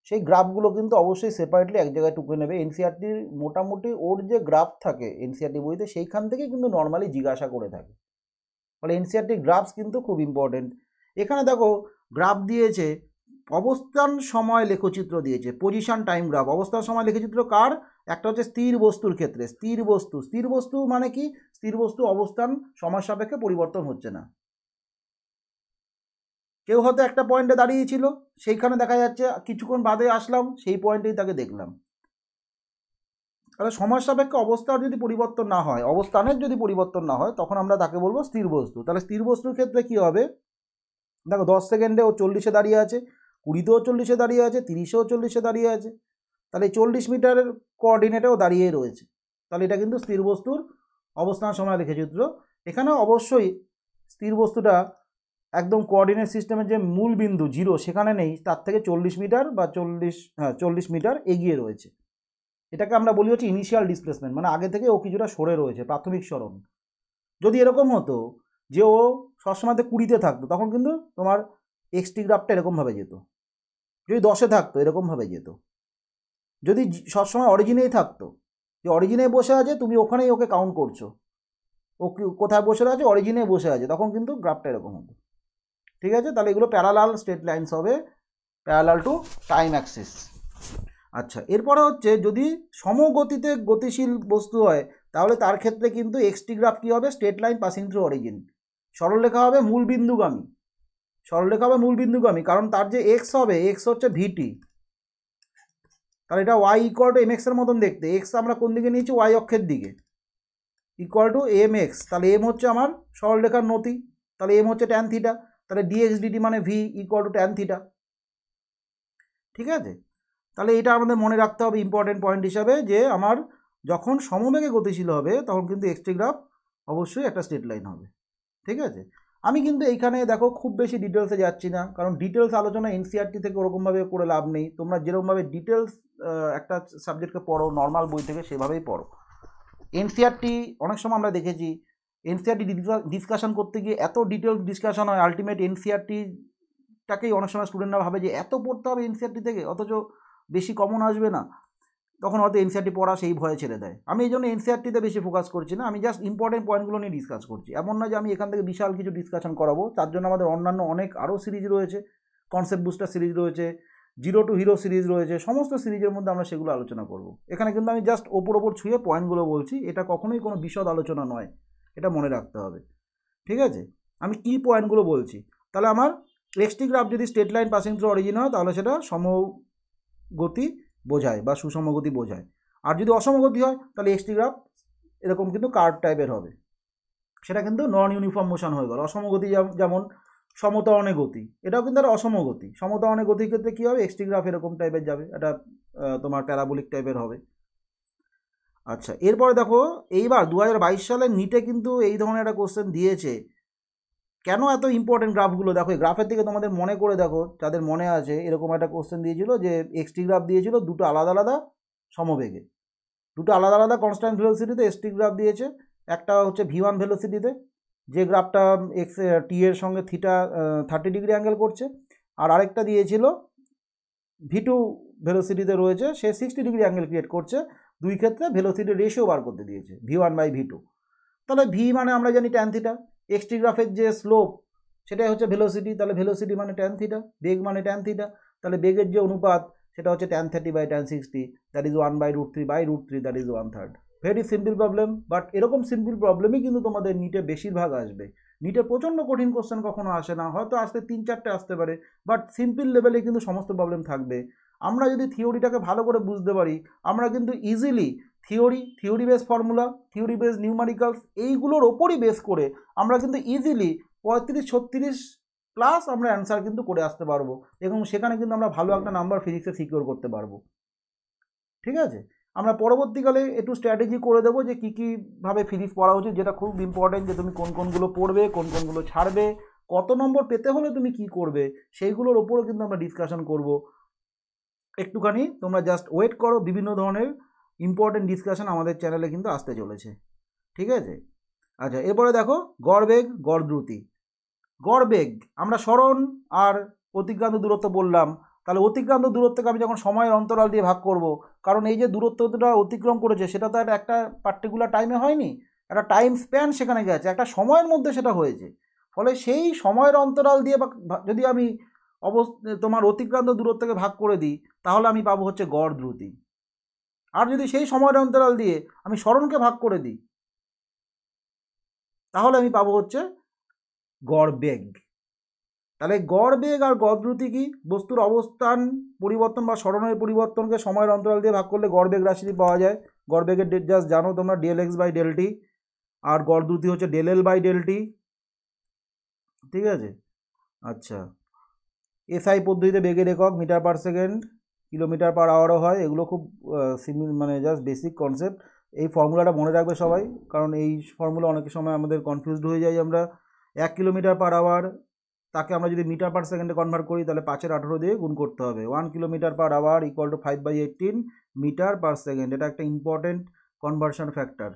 সেই গ্রাফগুলো কিন্তু অবশ্যই সেপারেটলি এক জায়গায় টুকে নেবে এনসিআরটির মোটামুটি ওর যে গ্রাফ থাকে এনসিআরটি বইতে সেইখান থেকেই কিন্তু নর্মালি জিজ্ঞাসা করে থাকে ফলে এনসিআরটির গ্রাফস কিন্তু খুব ইম্পর্টেন্ট এখানে দেখো গ্রাফ দিয়েছে অবস্থান সময় লেখচিত্র দিয়েছে পজিশন টাইম গ্রাফ অবস্থান সময় লেখচিত্র কার একটা হচ্ছে স্থির বস্তুর ক্ষেত্রে স্থির বস্তু স্থির বস্তু মানে কি স্থির বস্তু অবস্থান সময় সাপেক্ষে পরিবর্তন হচ্ছে না কেউ হয়তো একটা পয়েন্টে দাঁড়িয়েছিল সেইখানে দেখা যাচ্ছে কিছুক্ষণ বাদে আসলাম সেই পয়েন্টেই তাকে দেখলাম তাহলে সময় সাপেক্ষে অবস্থার যদি পরিবর্তন না হয় অবস্থানের যদি পরিবর্তন না হয় তখন আমরা তাকে বলবো স্থির বস্তু তাহলে স্থির বস্তুর ক্ষেত্রে কি হবে দেখো দশ সেকেন্ডে ও চল্লিশে দাঁড়িয়ে আছে কুড়িতেও চল্লিশে দাঁড়িয়ে আছে তিরিশেও চল্লিশে দাঁড়িয়ে আছে তাহলে চল্লিশ মিটারের কোঅর্ডিনেটেও দাঁড়িয়েই রয়েছে তাহলে এটা কিন্তু স্থির বস্তুর অবস্থান সময় চিত্র এখানে অবশ্যই স্থির বস্তুটা একদম কোঅর্ডিনেট সিস্টেমের যে মূল বিন্দু জিরো সেখানে নেই তার থেকে চল্লিশ মিটার বা চল্লিশ হ্যাঁ চল্লিশ মিটার এগিয়ে রয়েছে এটাকে আমরা বলি হচ্ছে ইনিশিয়াল ডিসপ্লেসমেন্ট মানে আগে থেকে ও কিছুটা সরে রয়েছে প্রাথমিক সরণ যদি এরকম হতো যে ও সবসময়তে কুড়িতে থাকতো তখন কিন্তু তোমার এক্সটি গ্রাফটা এরকমভাবে যেত যদি দশে থাকতো এরকমভাবে যেত যদি সবসময় অরিজিনেই থাকতো যে অরিজিনে বসে আছে তুমি ওখানেই ওকে কাউন্ট করছো ও কোথায় বসে আছে অরিজিনে বসে আছে তখন কিন্তু গ্রাফটা এরকম হতো ঠিক আছে তাহলে এগুলো প্যারালাল স্টেট লাইন্স হবে প্যারালাল টু টাইম অ্যাক্সিস আচ্ছা এরপরে হচ্ছে যদি সমগতিতে গতিশীল বস্তু হয় তাহলে তার ক্ষেত্রে কিন্তু এক্সটিগ্রাফ কী হবে straight line passing through origin সরলরেখা হবে মূল বিন্দুগামী সরলরেখা হবে মূলবিন্দুগামী কারণ তার যে এক্স হবে এক্স হচ্ছে ভিটি তাহলে এটা ওয়াই ইকুয়াল টু এম এক্সের মতন দেখতে এক্স আমরা কোন দিকে নিয়েছি ওয়াই অক্ষের দিকে ইকুয়াল টু এম এক্স তাহলে এম হচ্ছে আমার সরলরেখার নতি তাহলে এম হচ্ছে ট্যান থিটা তাহলে ডিএক্স ডিটি মানে V equal to tan theta ঠিক আছে তাহলে এটা আমাদের মনে রাখতে হবে ইম্পর্টেন্ট পয়েন্ট হিসাবে যে আমার যখন সমবেগে গতিশীল হবে তখন কিন্তু এক্সট্রিগ্রাফ অবশ্যই একটা স্ট্রেট লাইন হবে ঠিক আছে আমি কিন্তু এইখানে দেখো খুব বেশি ডিটেলসে যাচ্ছি না কারণ ডিটেলস আলোচনা এনসিআরটি e থেকে ওরকমভাবে করে লাভ নেই তোমরা যেরকমভাবে ডিটেলস একটা সাবজেক্টকে পড়ো নর্মাল বই থেকে সেভাবেই পড়ো এনসিআরটি e অনেক সময় আমরা দেখেছি এনসিআরটি ডিসকাশন e করতে গিয়ে এত ডিটেলস ডিসকাশন হয় আলটিমেট এনসিআরটিটাকেই অনেক সময় স্টুডেন্টরা ভাবে যে এত পড়তে হবে এনসিআরটি থেকে অথচ বেশি কমন আসবে না তখন হয়তো এনসিআরটি পড়া সেই ভয়ে ছেড়ে দেয় আমি এই জন্য এনসিআরটিতে বেশি ফোকাস করছি না আমি জাস্ট ইম্পর্টেন্ট পয়েন্টগুলো নিয়ে ডিসকাস করছি এমন না যে আমি এখান থেকে বিশাল কিছু ডিসকাশন করাবো তার জন্য আমাদের অন্যান্য অনেক আরও সিরিজ রয়েছে কনসেপ্ট বুস্টার সিরিজ রয়েছে জিরো টু হিরো সিরিজ রয়েছে সমস্ত সিরিজের মধ্যে আমরা সেগুলো আলোচনা করব এখানে কিন্তু আমি জাস্ট ওপর ওপর ছুঁয়ে পয়েন্টগুলো বলছি এটা কখনোই কোনো বিশদ আলোচনা নয় এটা মনে রাখতে হবে ঠিক আছে আমি কি পয়েন্টগুলো বলছি তাহলে আমার এক্সটি গ্রাফ যদি straight line passing through origin হয় তাহলে সেটা সমগতি বোঝায় বা সুসমগতি বোঝায় আর যদি অসমগতি হয় তাহলে এক্সটিগ্রাফ এরকম কিন্তু কার্ভ টাইপের হবে সেটা কিন্তু নন ইউনিফর্ম মোশন হয়ে গেল অসমগতি যেমন সমতা গতি এটাও কিন্তু আর অসমগতি সমতা গতির ক্ষেত্রে কী হবে এক্সটিগ্রাফ এরকম টাইপের যাবে এটা তোমার প্যারাবলিক টাইপের হবে আচ্ছা এরপরে দেখো এইবার দু সালে নিটে কিন্তু এই ধরনের একটা কোশ্চেন দিয়েছে কেন এত ইম্পর্টেন্ট গ্রাফগুলো দেখো এই গ্রাফের থেকে তোমাদের মনে করে দেখো যাদের মনে আছে এরকম একটা কোশ্চেন দিয়েছিল যে এক্সটি গ্রাফ দিয়েছিল দুটো আলাদা আলাদা সমবেগে দুটো আলাদা আলাদা কনস্ট্যান্ট ভেলোসিটিতে এক্সটি গ্রাফ দিয়েছে একটা হচ্ছে ভি ওয়ান ভেলোসিটিতে যে গ্রাফটা এক্স টি এর সঙ্গে থিটা থার্টি ডিগ্রি অ্যাঙ্গেল করছে আর আরেকটা দিয়েছিল ভি টু ভেলোসিটিতে রয়েছে সে সিক্সটি ডিগ্রি অ্যাঙ্গেল ক্রিয়েট করছে দুই ক্ষেত্রে ভেলোসিটি রেশিও বার করতে দিয়েছে V one by V two তাহলে ভি মানে আমরা জানি ট্যান থিটা এক্সটি যে স্লোপ সেটাই হচ্ছে ভেলোসিটি তাহলে ভেলোসিটি মানে ট্যান থিটা বেগ মানে ট্যান থিটা তাহলে বেগের যে অনুপাত সেটা হচ্ছে tan thirty by tan sixty that is one by root three by root three that is one third very simple problem but এরকম সিম্পল প্রবলেমই কিন্তু তোমাদের নিটে বেশিরভাগ আসবে নিটে প্রচণ্ড কঠিন কোশ্চেন কখনো আসে না হয়তো আসতে তিন চারটে আসতে পারে বাট সিম্পল লেভেলে কিন্তু সমস্ত প্রবলেম থাকবে আমরা যদি থিওরিটাকে ভালো করে বুঝতে পারি আমরা কিন্তু easily theory theory base formula theory base numericals এইগুলোর ওপরই বেস করে আমরা কিন্তু ইজিলি পঁয়ত্রিশ ছত্রিশ প্লাস আমরা অ্যান্সার কিন্তু করে আসতে পারবো এবং সেখানে কিন্তু আমরা ভালো একটা নাম্বার ফিজিক্সে সিকিওর করতে পারবো ঠিক আছে আমরা পরবর্তীকালে একটু স্ট্র্যাটেজি করে দেবো যে কী কীভাবে ফিজিক্স পড়া উচিত যেটা খুব ইম্পর্টেন্ট যে তুমি কোন কোনগুলো পড়বে কোন কোনগুলো ছাড়বে কত নম্বর পেতে হলে তুমি কি করবে সেইগুলোর ওপরও কিন্তু আমরা ডিসকাশন করব একটুখানি তোমরা জাস্ট ওয়েট করো বিভিন্ন ধরনের ইম্পর্টেন্ট ডিসকাশন আমাদের চ্যানেলে কিন্তু আসতে চলেছে ঠিক আছে আচ্ছা এরপরে দেখো গড়বেগ গড় দ্রুতি গড়বেগ আমরা স্মরণ আর অতিক্রান্ত দূরত্ব বললাম তাহলে অতিক্রান্ত দূরত্বকে আমি যখন সময়ের অন্তরাল দিয়ে ভাগ করব কারণ এই যে দূরত্বটা অতিক্রম করেছে সেটা তো একটা পার্টিকুলার টাইমে হয়নি একটা টাইম স্প্যান সেখানে গেছে একটা সময়ের মধ্যে সেটা হয়েছে ফলে সেই সময়ের অন্তরাল দিয়ে বা যদি আমি অবস তোমার অতিক্রান্ত দূরত্বকে ভাগ করে দিই তাহলে আমি পাবো হচ্ছে গড় দ্রুতি আর যদি সেই সময়ের অন্তরাল দিয়ে আমি স্মরণকে ভাগ করে দিই তাহলে আমি পাবো হচ্ছে গড় বেগ তাহলে গড় বেগ আর গদ্রুতি কি বস্তুর অবস্থান পরিবর্তন বা স্মরণের পরিবর্তনকে সময়ের অন্তরাল দিয়ে ভাগ করলে গড়বেগ রাশিটি পাওয়া যায় গড় বেগের ডেট জাস্ট জানো তোমরা del X by del T আর গড়দ্রুতি হচ্ছে del L by del T ঠিক আছে আচ্ছা এসআই পদ্ধতিতে বেগের একক metre per second kilometre per আওয়ারও হয় এগুলো খুব সিমিল মানে জাস্ট বেসিক কনসেপ্ট এই ফর্মুলাটা মনে রাখবে সবাই কারণ এই ফর্মুলা অনেক সময় আমাদের কনফিউজড হয়ে যায় আমরা এক কিলোমিটার পার আওয়ার তাকে আমরা যদি মিটার পার সেকেন্ডে কনভার্ট করি তাহলে পাঁচের আঠেরো দিয়ে গুণ করতে হবে one kilometre per hour equal to five by eighteen metre per second এটা একটা ইম্পর্টেন্ট কনভার্সন ফ্যাক্টর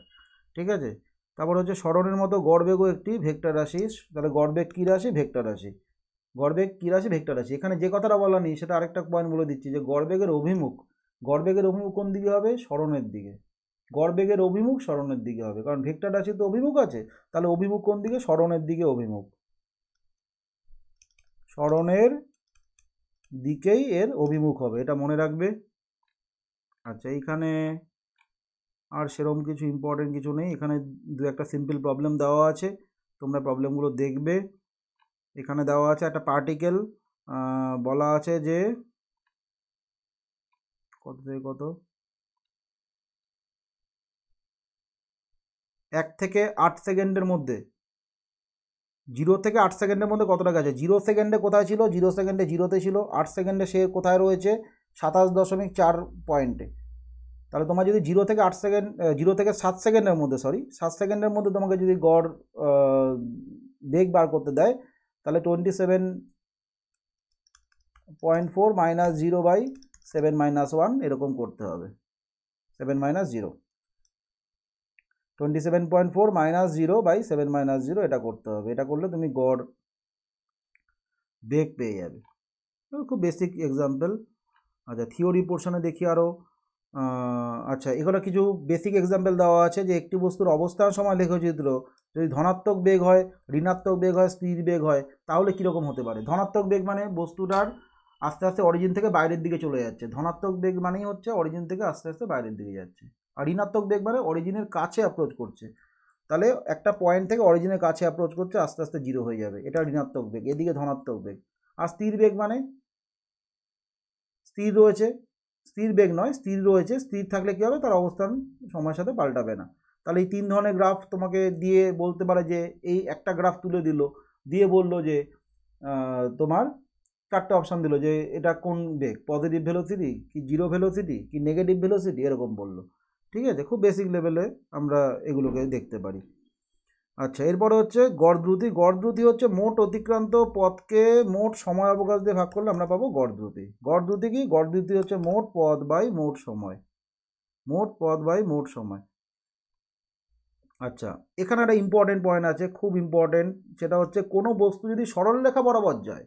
ঠিক আছে তারপর হচ্ছে সরণের মতো গড়বেগও একটি ভেক্টর রাশি তাহলে গড়বেগ কী রাশি ভেক্টর রাশি গড়বেগ কী রাশি ভেক্টর রাশি এখানে যে কথাটা বলা নেই সেটা আরেকটা পয়েন্ট বলে দিচ্ছি যে গড়বেগের অভিমুখ গড়বেগের অভিমুখ কোন দিকে হবে স্মরণের দিকে গড়বেগের অভিমুখ স্মরণের দিকে হবে কারণ ভেক্টর রাশি তো অভিমুখ আছে তাহলে অভিমুখ কোন দিকে স্মরণের দিকে অভিমুখ স্মরণের দিকেই এর অভিমুখ হবে এটা মনে রাখবে আচ্ছা এইখানে আর সেরকম কিছু ইম্পর্টেন্ট কিছু নেই এখানে দু একটা সিম্পল প্রবলেম দেওয়া আছে তোমরা প্রবলেমগুলো দেখবে এখানে দেওয়া আছে একটা পার্টিকেল বলা আছে যে কত থেকে কত এক থেকে আট সেকেন্ডের মধ্যে জিরো থেকে আট সেকেন্ডের মধ্যে কতটা গেছে জিরো সেকেন্ডে কোথায় ছিল জিরো সেকেন্ডে জিরোতে ছিল আট সেকেন্ডে সে কোথায় রয়েছে সাতাশ দশমিক চার পয়েন্টে তাহলে তোমার যদি জিরো থেকে আট সেকেন্ড জিরো থেকে সাত সেকেন্ডের মধ্যে সরি সাত সেকেন্ডের মধ্যে তোমাকে যদি গড় বেগ বার করতে দেয় তাহলে twenty seven point four minus zero by seven minus one এরকম করতে হবে seven minus zero twenty seven point four minus zero by seven minus zero এটা করতে হবে এটা করলে তুমি গড় বেগ পেয়ে যাবে খুব বেসিক এক্সাম্পল আচ্ছা থিওরি পোর্শনে দেখি আরও আচ্ছা এগুলো কিছু বেসিক এক্সাম্পল দেওয়া আছে যে একটি বস্তুর অবস্থান সময় চিত্র যদি ধনাত্মক বেগ হয় ঋণাত্মক বেগ হয় স্থির বেগ হয় তাহলে কীরকম হতে পারে ধনাত্মক বেগ মানে বস্তুটার আস্তে আস্তে অরিজিন থেকে বাইরের দিকে চলে যাচ্ছে ধনাত্মক বেগ মানেই হচ্ছে অরিজিন থেকে আস্তে আস্তে বাইরের দিকে যাচ্ছে আর ঋণাত্মক বেগ মানে অরিজিনের কাছে অ্যাপ্রোচ করছে তাহলে একটা পয়েন্ট থেকে অরিজিনের কাছে অ্যাপ্রোচ করছে আস্তে আস্তে জিরো হয়ে যাবে এটা ঋণাত্মক বেগ এদিকে ধনাত্মক বেগ আর স্থির বেগ মানে স্থির রয়েছে স্থির বেগ নয় স্থির রয়েছে স্থির থাকলে কী হবে তার অবস্থান সময়ের সাথে পাল্টাবে না তাহলে এই তিন ধরনের গ্রাফ তোমাকে দিয়ে বলতে পারে যে এই একটা গ্রাফ তুলে দিল দিয়ে বলল যে তোমার চারটে অপশান দিল যে এটা কোন বেগ পজিটিভ ভেলোসিটি কি জিরো ভেলোসিটি কি নেগেটিভ ভেলোসিটি এরকম বললো ঠিক আছে খুব বেসিক লেভেলে আমরা এগুলোকে দেখতে পারি আচ্ছা এরপরে হচ্ছে গড় দ্রুতি হচ্ছে মোট অতিক্রান্ত পথকে মোট সময় অবকাশ দিয়ে ভাগ করলে আমরা পাবো গড় গড় দ্রুতি কি দ্রুতি হচ্ছে মোট পথ বাই মোট সময় মোট পথ বাই মোট সময় আচ্ছা এখানে একটা ইম্পর্টেন্ট পয়েন্ট আছে খুব ইম্পর্টেন্ট সেটা হচ্ছে কোনো বস্তু যদি সরল রেখা বরাবর যায়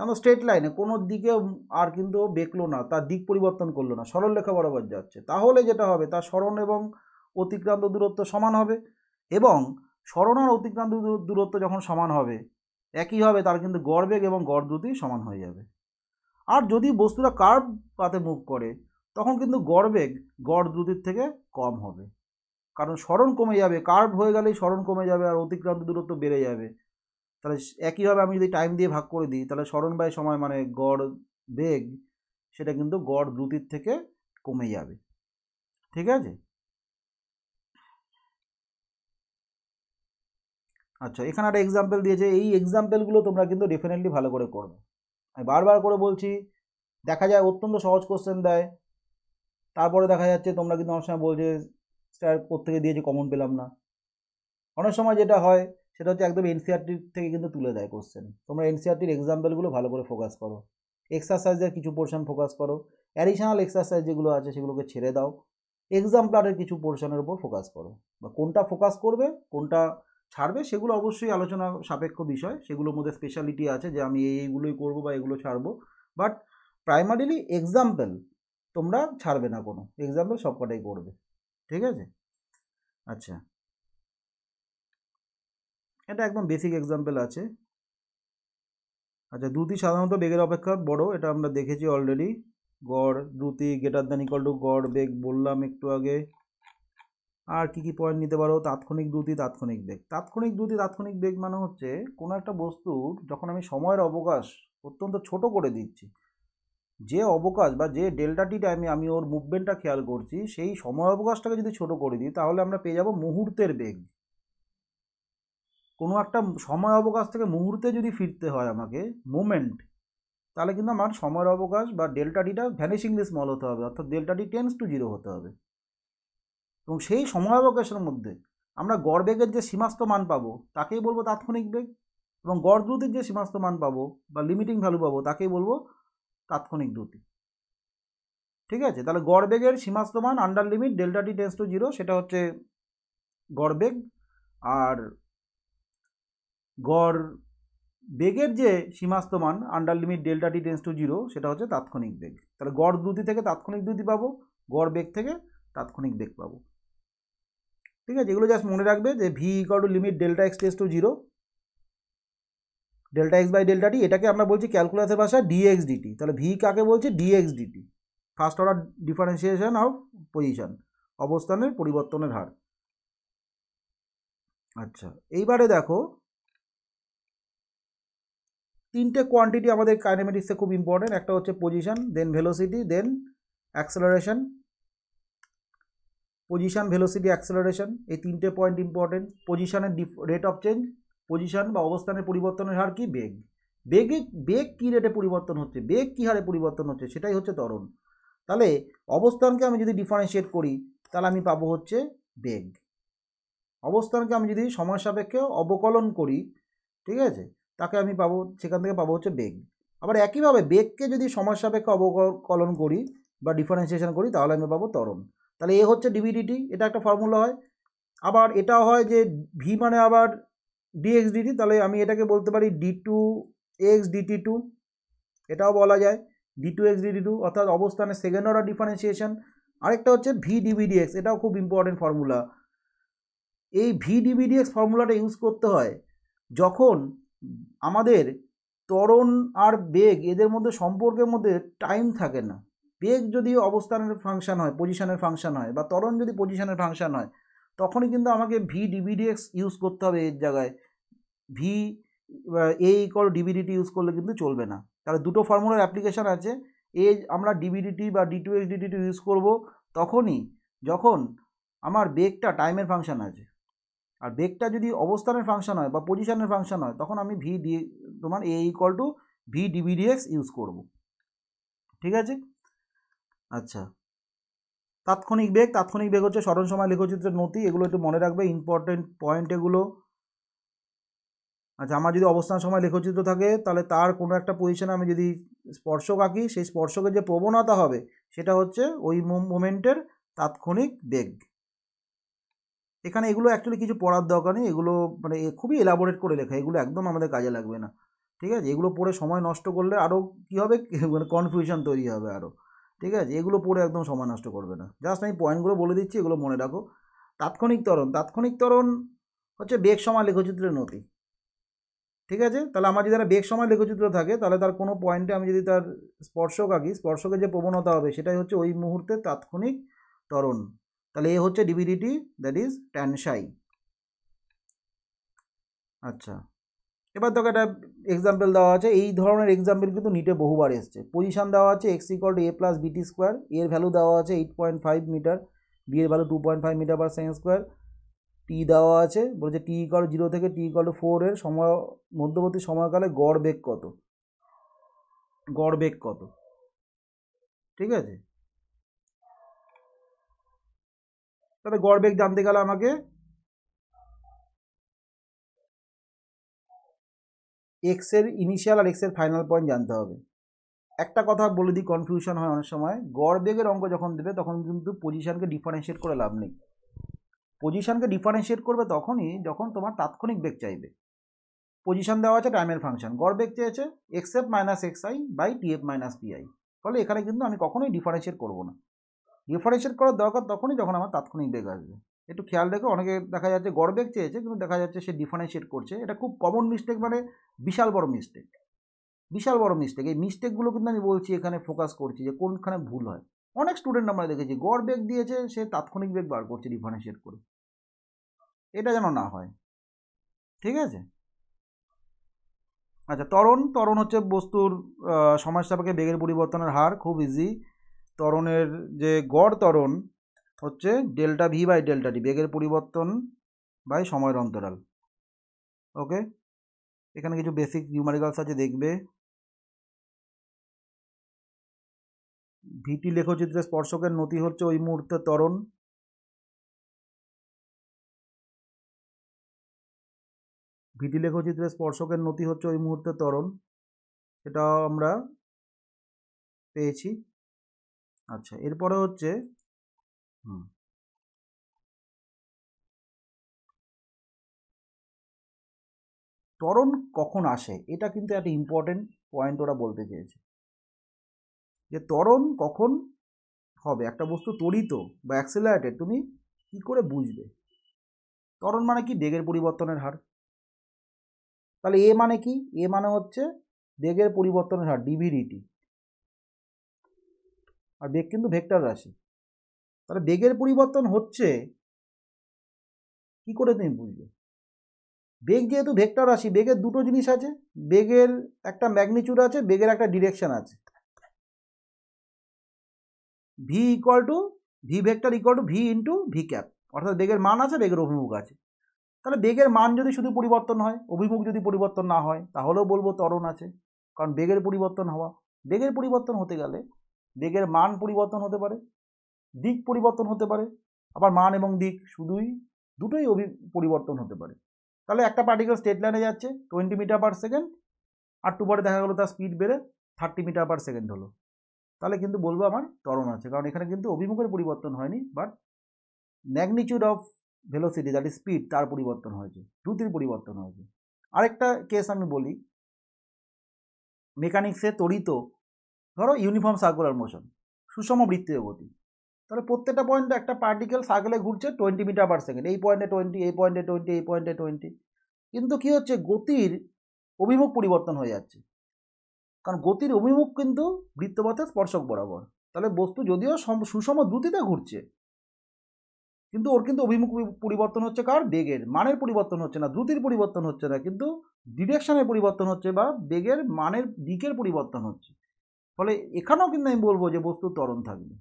এমন স্ট্রেট লাইনে কোনো দিকে আর কিন্তু বেঁকলো না তার দিক পরিবর্তন করলো না সরল রেখা বরাবর যাচ্ছে তাহলে যেটা হবে তার সরণ এবং অতিক্রান্ত দূরত্ব সমান হবে এবং সরণ আর অতিক্রান্ত দূরত্ব যখন সমান হবে একইভাবে তার কিন্তু গড়বেগ এবং গড় দ্রুতি সমান হয়ে যাবে আর যদি বস্তুটা কার্ভ পাতে মুখ করে তখন কিন্তু গড়বেগ গড় দ্রুতির থেকে কম হবে কারণ স্মরণ কমে যাবে কার্ভ হয়ে গেলেই স্মরণ কমে যাবে আর অতিক্রান্ত দূরত্ব বেড়ে যাবে তাহলে একইভাবে আমি যদি টাইম দিয়ে ভাগ করে দিই তাহলে স্মরণ বাই সময় মানে গড় বেগ সেটা কিন্তু গড় দ্রুতির থেকে কমে যাবে ঠিক আছে আচ্ছা এখানে একটা এক্সাম্পল দিয়েছে এই এক্সাম্পলগুলো তোমরা কিন্তু ডেফিনেটলি ভালো করে করবে আমি বারবার করে বলছি দেখা যায় অত্যন্ত সহজ কোশ্চেন দেয় তারপরে দেখা যাচ্ছে তোমরা কিন্তু অনেক সময় বলছে স্যার কোথেকে দিয়েছে কমন পেলাম না অনেক সময় যেটা হয় সেটা হচ্ছে একদম এনসিআরটির থেকে কিন্তু তুলে দেয় কোশ্চেন তোমরা এনসিআরটির এক্সাম্পলগুলো ভালো করে ফোকাস করো এক্সারসাইজের কিছু পোর্শন ফোকাস করো অ্যাডিশনাল এক্সারসাইজ যেগুলো আছে সেগুলোকে ছেড়ে দাও এক্সাম কিছু পোর্শনের উপর ফোকাস করো বা কোনটা ফোকাস করবে কোনটা ছাড়বে সেগুলো অবশ্যই আলোচনা সাপেক্ষ বিষয় সেগুলোর মধ্যে স্পেশালিটি আছে যে আমি এইগুলোই করব বা এগুলো ছাড়বো বাট প্রাইমারিলি এক্সাম্পল তোমরা ছাড়বে না কোনো এক্সাম্পল সবকটাই করবে ঠিক আছে আচ্ছা এটা একদম বেসিক এক্সাম্পল আছে আচ্ছা দ্রুতি সাধারণত বেগের অপেক্ষা বড় এটা আমরা দেখেছি অলরেডি গড় দ্রুতি গেটার দ্যান ইকল টু গড় বেগ বললাম একটু আগে আর কি কি পয়েন্ট নিতে পারো তাৎক্ষণিক দ্রুতি তাৎক্ষণিক বেগ তাৎক্ষণিক দ্রুতি তাৎক্ষণিক বেগ মানে হচ্ছে কোনো একটা বস্তুর যখন আমি সময়ের অবকাশ অত্যন্ত ছোট করে দিচ্ছি যে অবকাশ বা যে ডেল্টাটি টাইমে আমি ওর মুভমেন্টটা খেয়াল করছি সেই সময় অবকাশটাকে যদি ছোট করে দিই তাহলে আমরা পেয়ে যাব মুহূর্তের বেগ কোনো একটা সময় অবকাশ থেকে মুহূর্তে যদি ফিরতে হয় আমাকে মুমেন্ট তাহলে কিন্তু আমার সময়ের অবকাশ বা ডেল্টা ডিটা ভ্যানিশিংলি স্মল হতে হবে অর্থাৎ delta D tends to zero হতে হবে এবং সেই সময়াবকাশের মধ্যে আমরা গড় বেগের যে সীমাস্ত মান পাবো তাকেই বলবো তাৎক্ষণিক বেগ এবং গড় দ্রুতির যে সীমাস্ত মান পাবো বা লিমিটিং ভ্যালু পাবো তাকেই বলবো তাৎক্ষণিক দ্রুতি ঠিক আছে তাহলে গড় বেগের সীমাস্ত মান under limit delta T tends to zero সেটা হচ্ছে গড় বেগ আর গড় বেগের যে সীমাস্ত মান under limit delta T tends to zero সেটা হচ্ছে তাৎক্ষণিক বেগ তাহলে গড় দ্রুতি থেকে তাৎক্ষণিক দ্রুতি পাবো গড় বেগ থেকে তাৎক্ষণিক বেগ পাবো ঠিক আছে এগুলো জাস্ট মনে রাখবে যে V equal to limit delta X tends to zero delta X by delta D এটাকে আমরা বলছি ক্যালকুলাসের ভাষা ডিএক্স ডিটি তাহলে ভি কাকে বলছি DX DT first order differentiation of position অবস্থানের পরিবর্তনের হার আচ্ছা এইবারে দেখো তিনটে কোয়ান্টিটি আমাদের কাইনেমেটিক্সে খুব ইম্পর্টেন্ট একটা হচ্ছে position then velocity then acceleration position velocity acceleration এই তিনটে পয়েন্ট ইম্পর্টেন্ট পজিশানের রেট অফ চেঞ্জ পজিশান বা অবস্থানের পরিবর্তনের হার কি বেগ বেগে বেগ কী রেটে পরিবর্তন হচ্ছে বেগ কী হারে পরিবর্তন হচ্ছে সেটাই হচ্ছে তরণ তাহলে অবস্থানকে আমি যদি ডিফারেন্সিয়েট করি তাহলে আমি পাবো হচ্ছে বেগ অবস্থানকে আমি যদি সময় সাপেক্ষে অবকলন করি ঠিক আছে তাকে আমি পাবো সেখান থেকে পাবো হচ্ছে বেগ আবার একইভাবে বেগকে যদি সময় সাপেক্ষে অবকলন করি বা ডিফারেন্সিয়েশন করি তাহলে আমি পাবো তরণ তাহলে এ হচ্ছে ডিভিডিটি এটা একটা ফর্মুলা হয় আবার এটা হয় যে ভি মানে আবার ডিএক্স ডিটি তাহলে আমি এটাকে বলতে পারি D two X DT two এটাও বলা যায় D two X DT two অর্থাৎ অবস্থানে সেকেন্ড অর্ডার ডিফারেন্সিয়েশন আরেকটা হচ্ছে ভি ডিভিডিএক্স এটাও খুব ইম্পর্টেন্ট ফর্মুলা এই ভি ডিভিডিএক্স ফর্মুলাটা ইউজ করতে হয় যখন আমাদের ত্বরণ আর বেগ এদের মধ্যে সম্পর্কের মধ্যে টাইম থাকে না বেগ যদি অবস্থানের ফাংশান হয় পজিশনের ফাংশান হয় বা তরণ যদি পজিশনের ফাংশান হয় তখনই কিন্তু আমাকে ভি ডিভিডিএক্স ইউজ করতে হবে এর জায়গায় V A equal DVDT use করলে কিন্তু চলবে না তাহলে দুটো ফর্মুলার অ্যাপ্লিকেশান আছে এ আমরা ডিভিডিটি বা d two x d d t use করব তখনই যখন আমার বেগটা টাইমের ফাংশান আছে আর বেগটা যদি অবস্থানের ফাংশান হয় বা পজিশনের ফাংশান হয় তখন আমি ভি ডি তোমার a equal to v d v d x use করব ঠিক আছে আচ্ছা তাৎক্ষণিক বেগ তাৎক্ষণিক বেগ হচ্ছে স্মরণ সময় লেখচিত্রের নথি এগুলো একটু মনে রাখবে ইম্পর্টেন্ট পয়েন্ট এগুলো আচ্ছা আমার যদি অবস্থান সময় লেখচিত্র থাকে তাহলে তার কোনো একটা পজিশনে আমি যদি স্পর্শক আঁকি সেই স্পর্শকের যে প্রবণতা হবে সেটা হচ্ছে ওই মোমেন্টের তাৎক্ষণিক বেগ এখানে এগুলো অ্যাকচুয়ালি কিছু পড়ার দরকার নেই এগুলো মানে খুবই এলাবোরেট করে লেখা এগুলো একদম আমাদের কাজে লাগবে না ঠিক আছে এগুলো পড়ে সময় নষ্ট করলে আরও কী হবে মানে কনফিউশন তৈরি হবে আরও ঠিক আছে এগুলো পড়ে একদম সময় নষ্ট করবে না জাস্ট আমি পয়েন্টগুলো বলে দিচ্ছি এগুলো মনে রাখো তাৎক্ষণিক তরণ তাৎক্ষণিক তরণ হচ্ছে বেগ সময় লেখচিত্রের নথি ঠিক আছে তাহলে আমার যদি একটা বেগ সময় লেখচিত্র থাকে তাহলে তার কোনো পয়েন্টে আমি যদি তার স্পর্শক আঁকি স্পর্শকে যে প্রবণতা হবে সেটাই হচ্ছে ওই মুহূর্তে তাৎক্ষণিক তরণ তাহলে এ হচ্ছে ডিভিডিটি দ্যাট ইজ ট্যানশাই আচ্ছা এবার তোকে একটা এক্সাম্পল দেওয়া আছে এই ধরনের এক্সাম্পল কিন্তু নিটে বহুবার এসছে পজিশান দেওয়া আছে x equal to a plus b t square এর ভ্যালু দেওয়া আছে eight point five metre b এর value two point five metre per second square টি দেওয়া আছে বলছে টি ইকল জিরো থেকে টি ইকল ফোর এর সময় মধ্যবর্তী সময়কালে গড় বেগ কত গড় বেগ কত ঠিক আছে তাহলে গড় বেগ জানতে গেলে আমাকে এক্সের ইনিশিয়াল আর এক্সের ফাইনাল পয়েন্ট জানতে হবে একটা কথা বলে দিই কনফিউশন হয় অনেক সময় গড় বেগের অঙ্ক যখন দেবে তখন কিন্তু পজিশানকে ডিফারেন্সিয়েট করে লাভ নেই পজিশানকে ডিফারেন্সিয়েট করবে তখনই যখন তোমার তাৎক্ষণিক বেগ চাইবে পজিশান দেওয়া আছে টাইমের ফাংশন গড় বেগ চেয়েছে x f minus x i by f minus i ফলে এখানে কিন্তু আমি কখনোই ডিফারেন্সিয়েট করবো না ডিফারেন্সিয়েট করার দরকার তখনই যখন আমার তাৎক্ষণিক বেগ আসবে একটু খেয়াল রেখো অনেকে দেখা যাচ্ছে বেগ চেয়েছে কিন্তু দেখা যাচ্ছে সে ডিফারেন্সিয়েট করছে এটা খুব কমন মিস্টেক মানে বিশাল বড় মিস্টেক বিশাল বড় মিস্টেক এই মিস্টেকগুলো কিন্তু আমি বলছি এখানে ফোকাস করছি যে কোনখানে ভুল হয় অনেক স্টুডেন্ট আমরা দেখেছি গড় বেগ দিয়েছে সে তাৎক্ষণিক বেগ বার করছে ডিফারেন্সিয়েট করে এটা যেন না হয় ঠিক আছে আচ্ছা তরণ তরণ হচ্ছে বস্তুর সমাজ সাপেক্ষে বেগের পরিবর্তনের হার খুব ইজি তরণের যে গড় তরণ হচ্ছে delta v by delta d বেগের পরিবর্তন বাই সময়ের অন্তরাল ওকে এখানে কিছু বেসিক নিউমারিকালস আছে দেখবে ভিটি লেখচিত্রে স্পর্শকের নতি হচ্ছে ওই মুহূর্তে তরণ ভিটি লেখচিত্রে স্পর্শকের নতি হচ্ছে ওই মুহূর্তে তরণ সেটা আমরা পেয়েছি আচ্ছা এরপরে হচ্ছে হুম। hmm. ত্বরণ কখন আসে এটা কিন্তু একটা ইম্পর্টেন্ট পয়েন্ট ওরা বলতে চেয়েছে যে ত্বরণ কখন হবে একটা বস্তু ত্বরিত বা অ্যাক্সেলারেটেড তুমি কি করে বুঝবে ত্বরণ মানে কি বেগের পরিবর্তনের হার তাহলে এ মানে কি এ মানে হচ্ছে বেগের পরিবর্তনের হার ডিভিডিটি আর বেগ কিন্তু ভেক্টর রাশি তাহলে বেগের পরিবর্তন হচ্ছে কি করে তুমি বুঝবে বেগ যেহেতু ভেক্টর আসি বেগের দুটো জিনিস আছে বেগের একটা ম্যাগনিচিউড আছে বেগের একটা ডিরেকশন আছে v equal to v vector equal to v into v cap অর্থাৎ বেগের মান আছে বেগের অভিমুখ আছে তাহলে বেগের মান যদি শুধু পরিবর্তন হয় অভিমুখ যদি পরিবর্তন না হয় তাহলেও বলবো ত্বরণ আছে কারণ বেগের পরিবর্তন হওয়া বেগের পরিবর্তন হতে গেলে বেগের মান পরিবর্তন হতে পারে দিক পরিবর্তন হতে পারে আবার মান এবং দিক শুধুই দুটোই অভি পরিবর্তন হতে পারে তাহলে একটা পার্টিকেল স্টেট লাইনে যাচ্ছে টোয়েন্টি মিটার পার সেকেন্ড আর টু পরে দেখা গেলো তার স্পিড বেড়ে থার্টি মিটার পার সেকেন্ড হলো তাহলে কিন্তু বলবো আমার ত্বরণ আছে কারণ এখানে কিন্তু অভিমুখের পরিবর্তন হয়নি but magnitude of velocity that is speed তার পরিবর্তন হয়েছে দ্রুতির পরিবর্তন হয়েছে আরেকটা কেস আমি বলি মেকানিক্সে তড়িত ধরো ইউনিফর্ম সার্কুলার মোশন সুষম বৃত্তীয় গতি তাহলে প্রত্যেকটা পয়েন্টে একটা পার্টিকেল সার্কেলে ঘুরছে টোয়েন্টি মিটার পার সেকেন্ড এই পয়েন্টে টোয়েন্টি এই পয়েন্টে টোয়েন্টি এই পয়েন্টে টোয়েন্টি কিন্তু কি হচ্ছে গতির অভিমুখ পরিবর্তন হয়ে যাচ্ছে কারণ গতির অভিমুখ কিন্তু বৃত্তপথে স্পর্শক বরাবর তাহলে বস্তু যদিও সুষম দ্রুতিতে ঘুরছে কিন্তু ওর কিন্তু অভিমুখ পরিবর্তন হচ্ছে কার বেগের মানের পরিবর্তন হচ্ছে না দ্রুতির পরিবর্তন হচ্ছে না কিন্তু ডিরেকশনের পরিবর্তন হচ্ছে বা বেগের মানের দিকের পরিবর্তন হচ্ছে ফলে এখানেও কিন্তু আমি বলবো যে বস্তু ত্বরণ থাকবে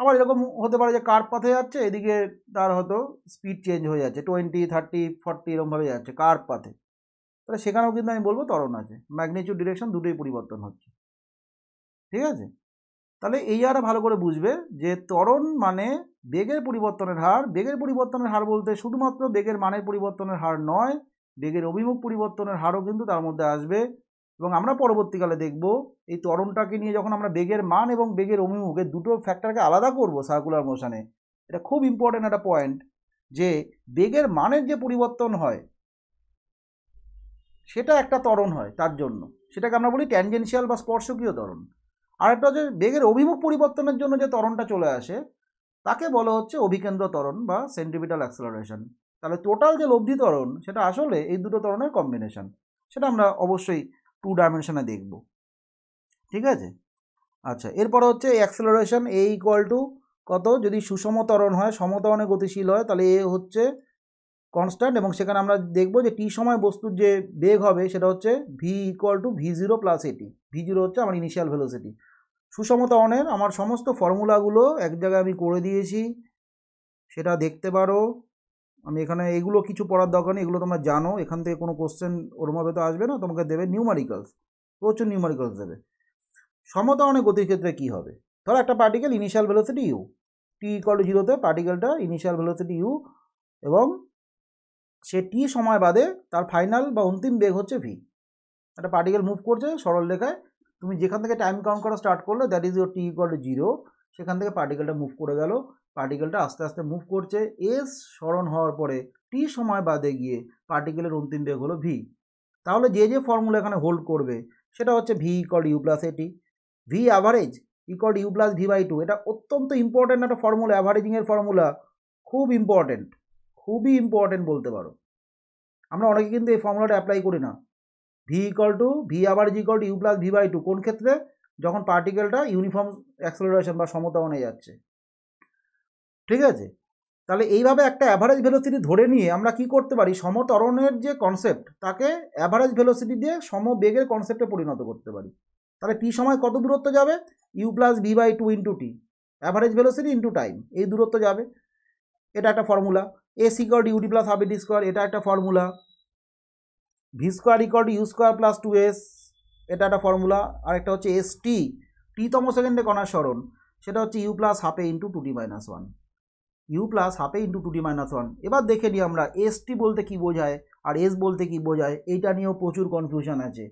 আবার এরকম হতে পারে যে কার পাথে যাচ্ছে এদিকে তার হয়তো স্পিড চেঞ্জ হয়ে যাচ্ছে টোয়েন্টি থার্টি ফর্টি এরকমভাবে যাচ্ছে কার পাথে তাহলে সেখানেও কিন্তু আমি বলবো তরণ আছে ম্যাগনিচিউড ডিরেকশন দুটোই পরিবর্তন হচ্ছে ঠিক আছে তাহলে এই আর ভালো করে বুঝবে যে তরণ মানে বেগের পরিবর্তনের হার বেগের পরিবর্তনের হার বলতে শুধুমাত্র বেগের মানের পরিবর্তনের হার নয় বেগের অভিমুখ পরিবর্তনের হারও কিন্তু তার মধ্যে আসবে এবং আমরা পরবর্তীকালে দেখব এই তরণটাকে নিয়ে যখন আমরা বেগের মান এবং বেগের অভিমুখে দুটো ফ্যাক্টরকে আলাদা করব সার্কুলার মোশনে এটা খুব ইম্পর্ট্যান্ট একটা পয়েন্ট যে বেগের মানের যে পরিবর্তন হয় সেটা একটা তরণ হয় তার জন্য সেটাকে আমরা বলি ট্যানজেন্সিয়াল বা স্পর্শকীয় আর আরেকটা হচ্ছে বেগের অভিমুখ পরিবর্তনের জন্য যে তরণটা চলে আসে তাকে বলা হচ্ছে অভিকেন্দ্র তরণ বা সেন্টিমিটাল অ্যাক্সেলারেশন তাহলে টোটাল যে লব্ধি তরণ সেটা আসলে এই দুটো তরণের কম্বিনেশন সেটা আমরা অবশ্যই টু ডাইমেনশনে দেখব ঠিক আছে আচ্ছা এরপর হচ্ছে অ্যাক্সেলারেশন এ ইকুয়াল টু কত যদি সুষমতরণ হয় সমতরণে গতিশীল হয় তাহলে এ হচ্ছে কনস্ট্যান্ট এবং সেখানে আমরা দেখব যে টি সময় বস্তুর যে বেগ হবে সেটা হচ্ছে v equal to v zero plus a t v zero হচ্ছে আমার ইনিশিয়াল ভেলোসিটি সুষমতরণের আমার সমস্ত ফর্মুলাগুলো এক জায়গায় আমি করে দিয়েছি সেটা দেখতে পারো আমি এখানে এগুলো কিছু পড়ার দরকার নেই এগুলো তোমরা জানো এখান থেকে কোনো কোশ্চেন ওরমভাবে তো আসবে না তোমাকে দেবে নিউমারিক্যালস প্রচুর নিউমারিক্যালস দেবে সমতা অনেক গতির ক্ষেত্রে কী হবে ধরো একটা particle initial velocity u t equal to জিরোতে পার্টিকেলটা ইনিশিয়াল ভেলোসিটি ইউ এবং সে টি সময় বাদে তার ফাইনাল বা অন্তিম বেগ হচ্ছে ভি একটা পার্টিকেল মুভ করছে সরল রেখায় তুমি যেখান থেকে টাইম কাউন্ট করা স্টার্ট করলে that is your t equal to zero সেখান থেকে পার্টিকেলটা মুভ করে গেলো পার্টিকেলটা আস্তে আস্তে মুভ করছে এস স্মরণ হওয়ার পরে টি সময় বাদে গিয়ে পার্টিকেলের অন্তিম বেগ হলো ভি তাহলে যে যে ফর্মুলা এখানে হোল্ড করবে সেটা হচ্ছে v equal u plus a t v average equal u plus v by two এটা অত্যন্ত ইম্পর্ট্যান্ট একটা ফর্মুলা অ্যাভারেজিংয়ের ফর্মুলা খুব ইম্পর্ট্যান্ট খুবই ইম্পর্ট্যান্ট বলতে পারো আমরা অনেকে কিন্তু এই ফর্মুলাটা অ্যাপ্লাই করি না v equal to v average equal to you plus v by two কোন ক্ষেত্রে যখন পার্টিকেলটা ইউনিফর্ম অ্যাক্সেলারেশন বা সমতা যাচ্ছে ঠিক আছে তাহলে এইভাবে একটা অ্যাভারেজ ভেলোসিটি ধরে নিয়ে আমরা কি করতে পারি সমতরণের যে কনসেপ্ট তাকে অ্যাভারেজ ভেলোসিটি দিয়ে সমবেগের কনসেপ্টে পরিণত করতে পারি তাহলে টি সময় কত দূরত্ব যাবে u plus v by two into t average velocity into time এই দূরত্ব যাবে এটা একটা ফর্মুলা এ u d plus half d square এটা একটা formula v square equal u square plus two s এটা একটা ফর্মুলা আর একটা হচ্ছে এস টি তম সেকেন্ডে কণার সরণ সেটা হচ্ছে u plus half a into two t minus one u plus half a into two d minus one এবার দেখে নিই আমরা এস টি বলতে কী বোঝায় আর এস বলতে কী বোঝায় এইটা নিয়েও প্রচুর কনফিউশন আছে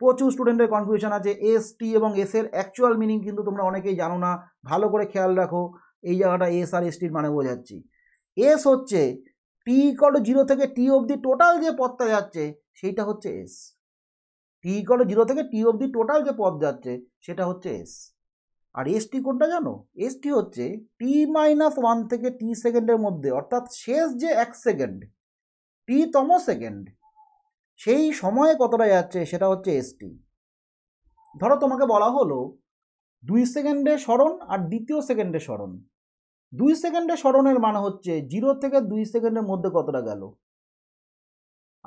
প্রচুর স্টুডেন্টের কনফিউশন আছে এস টি এবং এস এর অ্যাকচুয়াল মিনিং কিন্তু তোমরা অনেকেই জানো না ভালো করে খেয়াল রাখো এই জায়গাটা এস আর এস টির মানে বোঝাচ্ছি এস হচ্ছে টি ইকট জিরো থেকে টি অবধি টোটাল যে পথটা যাচ্ছে সেইটা হচ্ছে এস টি কট জিরো থেকে টি অবধি টোটাল যে পথ যাচ্ছে সেটা হচ্ছে এস আর এসটি কোনটা জানো এসটি হচ্ছে টি মাইনাস ওয়ান থেকে টি সেকেন্ডের মধ্যে অর্থাৎ শেষ যে এক সেকেন্ড টি তম সেকেন্ড সেই সময়ে কতটা যাচ্ছে সেটা হচ্ছে এসটি ধরো তোমাকে বলা হলো দুই সেকেন্ডে স্মরণ আর দ্বিতীয় সেকেন্ডে স্মরণ দুই সেকেন্ডে স্মরণের মানে হচ্ছে জিরো থেকে দুই সেকেন্ডের মধ্যে কতটা গেল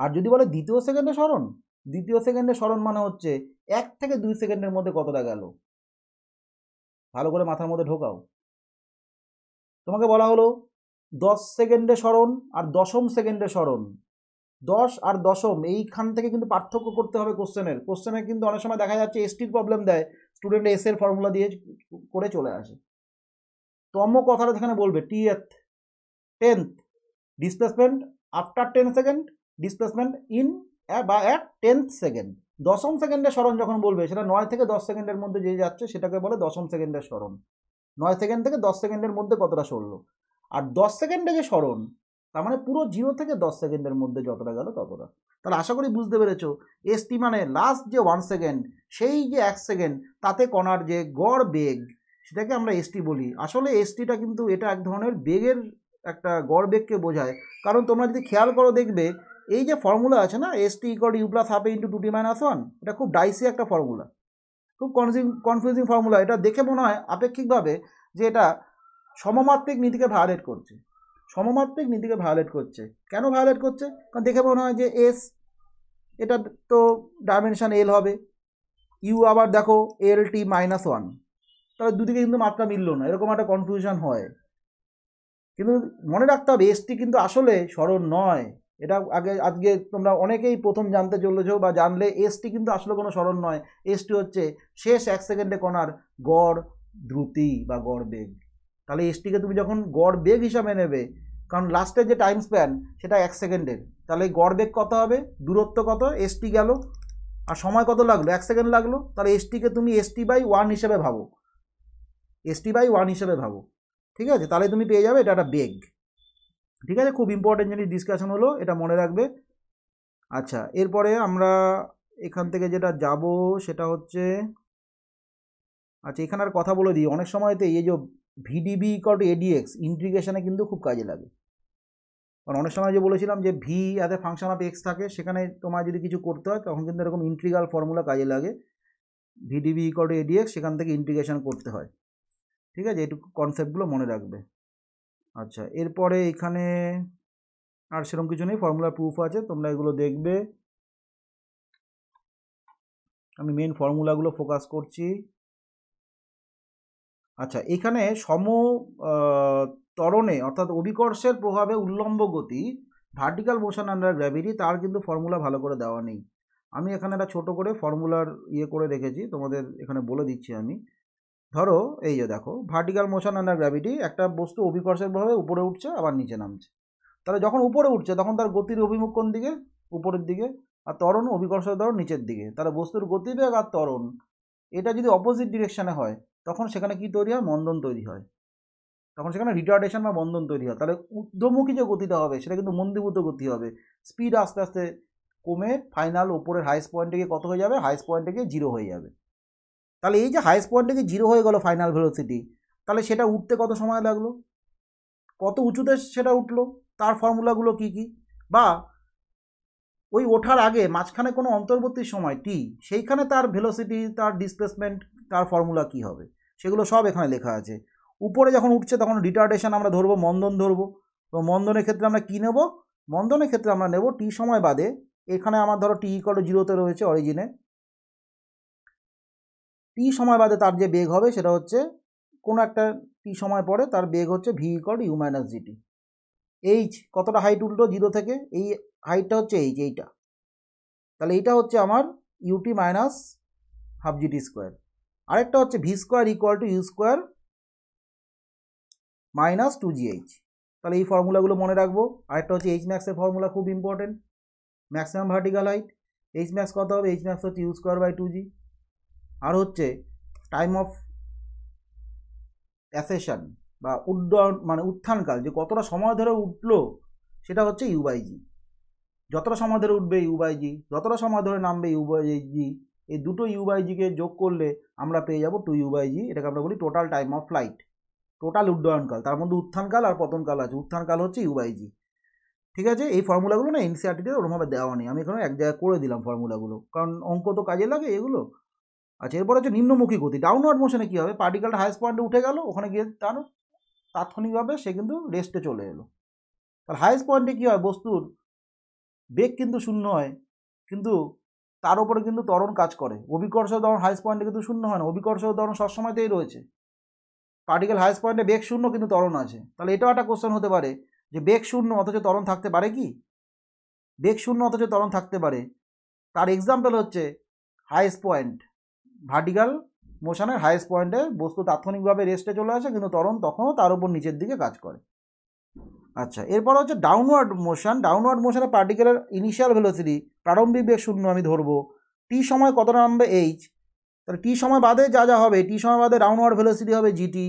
আর যদি বলে দ্বিতীয় সেকেন্ডে স্মরণ দ্বিতীয় সেকেন্ডে স্মরণ মানে হচ্ছে এক থেকে দুই সেকেন্ডের মধ্যে কতটা গেল ভালো করে মাথার মধ্যে ঢোকাও তোমাকে বলা হলো দশ সেকেন্ডে স্মরণ আর দশম সেকেন্ডে স্মরণ দশ আর দশম এইখান থেকে কিন্তু পার্থক্য করতে হবে কোশ্চেনের কোশ্চেনে কিন্তু অনেক সময় দেখা যাচ্ছে এসটির প্রবলেম দেয় স্টুডেন্ট এস এর ফর্মুলা দিয়ে করে চলে আসে তম কথাটা যেখানে বলবে টি এথ tenth displacement after ten second displacement in বা অ্যাট টেন্থ সেকেন্ড দশম সেকেন্ডের স্মরণ যখন বলবে সেটা নয় থেকে দশ সেকেন্ডের মধ্যে যে যাচ্ছে সেটাকে বলে দশম সেকেন্ডের স্মরণ নয় সেকেন্ড থেকে দশ সেকেন্ডের মধ্যে কতটা সরলো আর দশ সেকেন্ডে যে স্মরণ তার মানে পুরো জিরো থেকে দশ সেকেন্ডের মধ্যে যতটা গেল ততটা তাহলে আশা করি বুঝতে পেরেছো এসটি মানে লাস্ট যে ওয়ান সেকেন্ড সেই যে এক সেকেন্ড তাতে কণার যে গড় বেগ সেটাকে আমরা এসটি বলি আসলে এসটিটা কিন্তু এটা এক ধরনের বেগের একটা গড় বেগকে বোঝায় কারণ তোমরা যদি খেয়াল করো দেখবে এই যে ফর্মুলা আছে না s t equal u plus half into two t minus one এটা খুব ডাইসি একটা ফর্মুলা খুব কনফিউজিং ফর্মুলা এটা দেখে মনে হয় আপেক্ষিকভাবে যে এটা সমমাত্রিক নীতিকে ভায়োলেট করছে সমমাত্রিক নীতিকে ভায়োলেট করছে কেন ভায়োলেট করছে কারণ দেখে মনে হয় যে এস এটা তো ডাইমেনশান এল হবে ইউ আবার দেখো এল টি মাইনাস ওয়ান তাহলে দুদিকে কিন্তু মাত্রা মিলল না এরকম একটা কনফিউশন হয় কিন্তু মনে রাখতে হবে এসটি কিন্তু আসলে সরল নয় এটা আগে আজকে তোমরা অনেকেই প্রথম জানতে চলেছ বা জানলে এসটি কিন্তু আসলে কোনো স্মরণ নয় এসটি হচ্ছে শেষ এক সেকেন্ডে কণার গড় দ্রুতি বা গড় বেগ তাহলে এসটিকে তুমি যখন গড় বেগ হিসাবে নেবে কারণ লাস্টের যে টাইম স্প্যান সেটা এক সেকেন্ডের তাহলে গড় বেগ কত হবে দূরত্ব কত এসটি গেল আর সময় কত লাগলো এক সেকেন্ড লাগলো তাহলে এসটিকে তুমি এসটি বাই ওয়ান হিসেবে ভাবো এসটি বাই ওয়ান হিসেবে ভাবো ঠিক আছে তাহলে তুমি পেয়ে যাবে এটা একটা বেগ ঠিক আছে খুব ইম্পর্টেন্ট জিনিস ডিসকাশন হলো এটা মনে রাখবে আচ্ছা এরপরে আমরা এখান থেকে যেটা যাব সেটা হচ্ছে আচ্ছা এখানে আর কথা বলে দিই অনেক সময়তে এই যে ভিডিবি ইকল টু এডিএক্স ইন্টিগ্রেশনে কিন্তু খুব কাজে লাগে কারণ অনেক সময় যে বলেছিলাম যে ভি এতে ফাংশন অফ এক্স থাকে সেখানে তোমার যদি কিছু করতে হয় তখন কিন্তু এরকম ইন্ট্রিগাল ফর্মুলা কাজে লাগে ভিডিবি ইকল টু এডিএক্স সেখান থেকে ইন্টিগ্রেশন করতে হয় ঠিক আছে এটুকু কনসেপ্টগুলো মনে রাখবে আচ্ছা এরপরে এখানে আর সেরকম কিছু নেই ফর্মুলা প্রুফ আছে তোমরা এগুলো দেখবে আমি মেন ফর্মুলাগুলো ফোকাস করছি আচ্ছা এখানে সম তরণে অর্থাৎ অভিকর্ষের প্রভাবে উল্লম্ব গতি ভার্টিক্যাল মোশন আন্ডার গ্র্যাভিটি তার কিন্তু ফর্মুলা ভালো করে দেওয়া নেই আমি এখানে একটা ছোট করে ফর্মুলার ইয়ে করে রেখেছি তোমাদের এখানে বলে দিচ্ছি আমি ধরো এই যে দেখো ভার্টিক্যাল মোশন আন্ডার গ্র্যাভিটি একটা বস্তু ভাবে উপরে উঠছে আবার নিচে নামছে তাহলে যখন উপরে উঠছে তখন তার গতির অভিমুখ কোন দিকে উপরের দিকে আর ত্বরণ অভিকর্ষের ধরো নিচের দিকে তাহলে বস্তুর গতিবেগ আর তরণ এটা যদি অপোজিট ডিরেকশানে হয় তখন সেখানে কি তৈরি হয় মন্দন তৈরি হয় তখন সেখানে রিটার্ডেশন বা বন্ধন তৈরি হয় তাহলে ঊর্ধ্বমুখী যে গতিটা হবে সেটা কিন্তু মন্দীভূত গতি হবে স্পিড আস্তে আস্তে কমে ফাইনাল ওপরের হাইস্ট পয়েন্টে গিয়ে কত হয়ে যাবে হাইস্ট পয়েন্টে গিয়ে জিরো হয়ে যাবে তাহলে এই যে হায়েস্ট পয়েন্টে কি জিরো হয়ে গেল ফাইনাল ভেলোসিটি তাহলে সেটা উঠতে কত সময় লাগলো কত উঁচুতে সেটা উঠলো তার ফর্মুলাগুলো কি কি বা ওই ওঠার আগে মাঝখানে কোনো অন্তর্বর্তী সময় টি সেইখানে তার ভেলোসিটি তার ডিসপ্লেসমেন্ট তার ফর্মুলা কি হবে সেগুলো সব এখানে লেখা আছে উপরে যখন উঠছে তখন রিটার্ডেশন আমরা ধরবো মন্দন ধরবো তো মন্দনের ক্ষেত্রে আমরা কী নেব মন্দনের ক্ষেত্রে আমরা নেব টি সময় বাদে এখানে আমার ধরো টি ইকল জিরোতে রয়েছে অরিজিনে টি সময় বাদে তার যে বেগ হবে সেটা হচ্ছে কোনো একটা টি সময় পরে তার বেগ হচ্ছে v equal u minus g t h কতটা হাইট উল্টো জিরো থেকে এই হাইটটা হচ্ছে এইচ এইটা তাহলে এইটা হচ্ছে আমার u t minus half g t square আরেকটা হচ্ছে v square equal to u square minus two g h তাহলে এই ফর্মুলাগুলো মনে রাখবো আরেকটা হচ্ছে এইচ ম্যাক্সের ফর্মুলা খুব important maximum vertical height h max কত হবে এইচ ম্যাক্স হচ্ছে u square by two g আর হচ্ছে টাইম অফ অ্যাসেশন বা উড্ডয়ন মানে উত্থানকাল যে কতটা সময় ধরে উঠলো সেটা হচ্ছে ইউবাইজি যতটা সময় ধরে উঠবে ইউবাইজি যতটা সময় ধরে নামবে ইউবাইজি এই দুটো ইউবাইজিকে যোগ করলে আমরা পেয়ে যাব টু ইউবাইজি এটাকে আমরা বলি total time of flight total উড্ডয়নকাল তার মধ্যে উত্থানকাল আর পতনকাল আছে উত্থানকাল হচ্ছে ইউবাইজি ঠিক আছে এই ফর্মুলাগুলো না এনসিআরটিতে ওরমভাবে দেওয়া নেই আমি এখানে এক জায়গায় করে দিলাম ফর্মুলাগুলো কারণ অঙ্ক তো কাজে লাগে এগুলো আচ্ছা এরপর হচ্ছে নিম্নমুখী গতি ডাউনওয়ার্ড মোশনে কী হবে পার্টিকেলটা হায়েস্ট পয়েন্টে উঠে গেল ওখানে গিয়ে তার তাৎক্ষণিকভাবে সে কিন্তু রেস্টে চলে এলো তাহলে হায়েস্ট পয়েন্টে কী হয় বস্তুর বেগ কিন্তু শূন্য হয় কিন্তু তার উপরে কিন্তু তরণ কাজ করে অভিকর্ষ ত্বরণ হায়েস্ট পয়েন্টে কিন্তু শূন্য হয় না অভিকর্ষ ত্বরণ সবসময়তেই রয়েছে পার্টিকেল হায়েস্ট পয়েন্টে বেগ শূন্য কিন্তু তরণ আছে তাহলে এটাও একটা কোশ্চেন হতে পারে যে বেগ শূন্য অথচ তরণ থাকতে পারে কি বেগ শূন্য অথচ তরণ থাকতে পারে তার এক্সাম্পল হচ্ছে হায়েস্ট পয়েন্ট ভার্টিক্যাল মোশনের হাইয়েস্ট পয়েন্টে বস্তু তাৎক্ষণিকভাবে রেস্টে চলে আসে কিন্তু তরণ তখনও তার উপর নিচের দিকে কাজ করে আচ্ছা এরপর হচ্ছে ডাউনওয়ার্ড মোশন ডাউনওয়ার্ড মোশনের পার্টিকুলার ইনিশিয়াল ভেলোসিটি প্রারম্ভিক বেগ শূন্য আমি ধরবো টি সময় কত নামবে এইচ তাহলে টি সময় বাদে যা যা হবে টি সময় বাদে ডাউনওয়ার্ড ভেলোসিটি হবে জিটি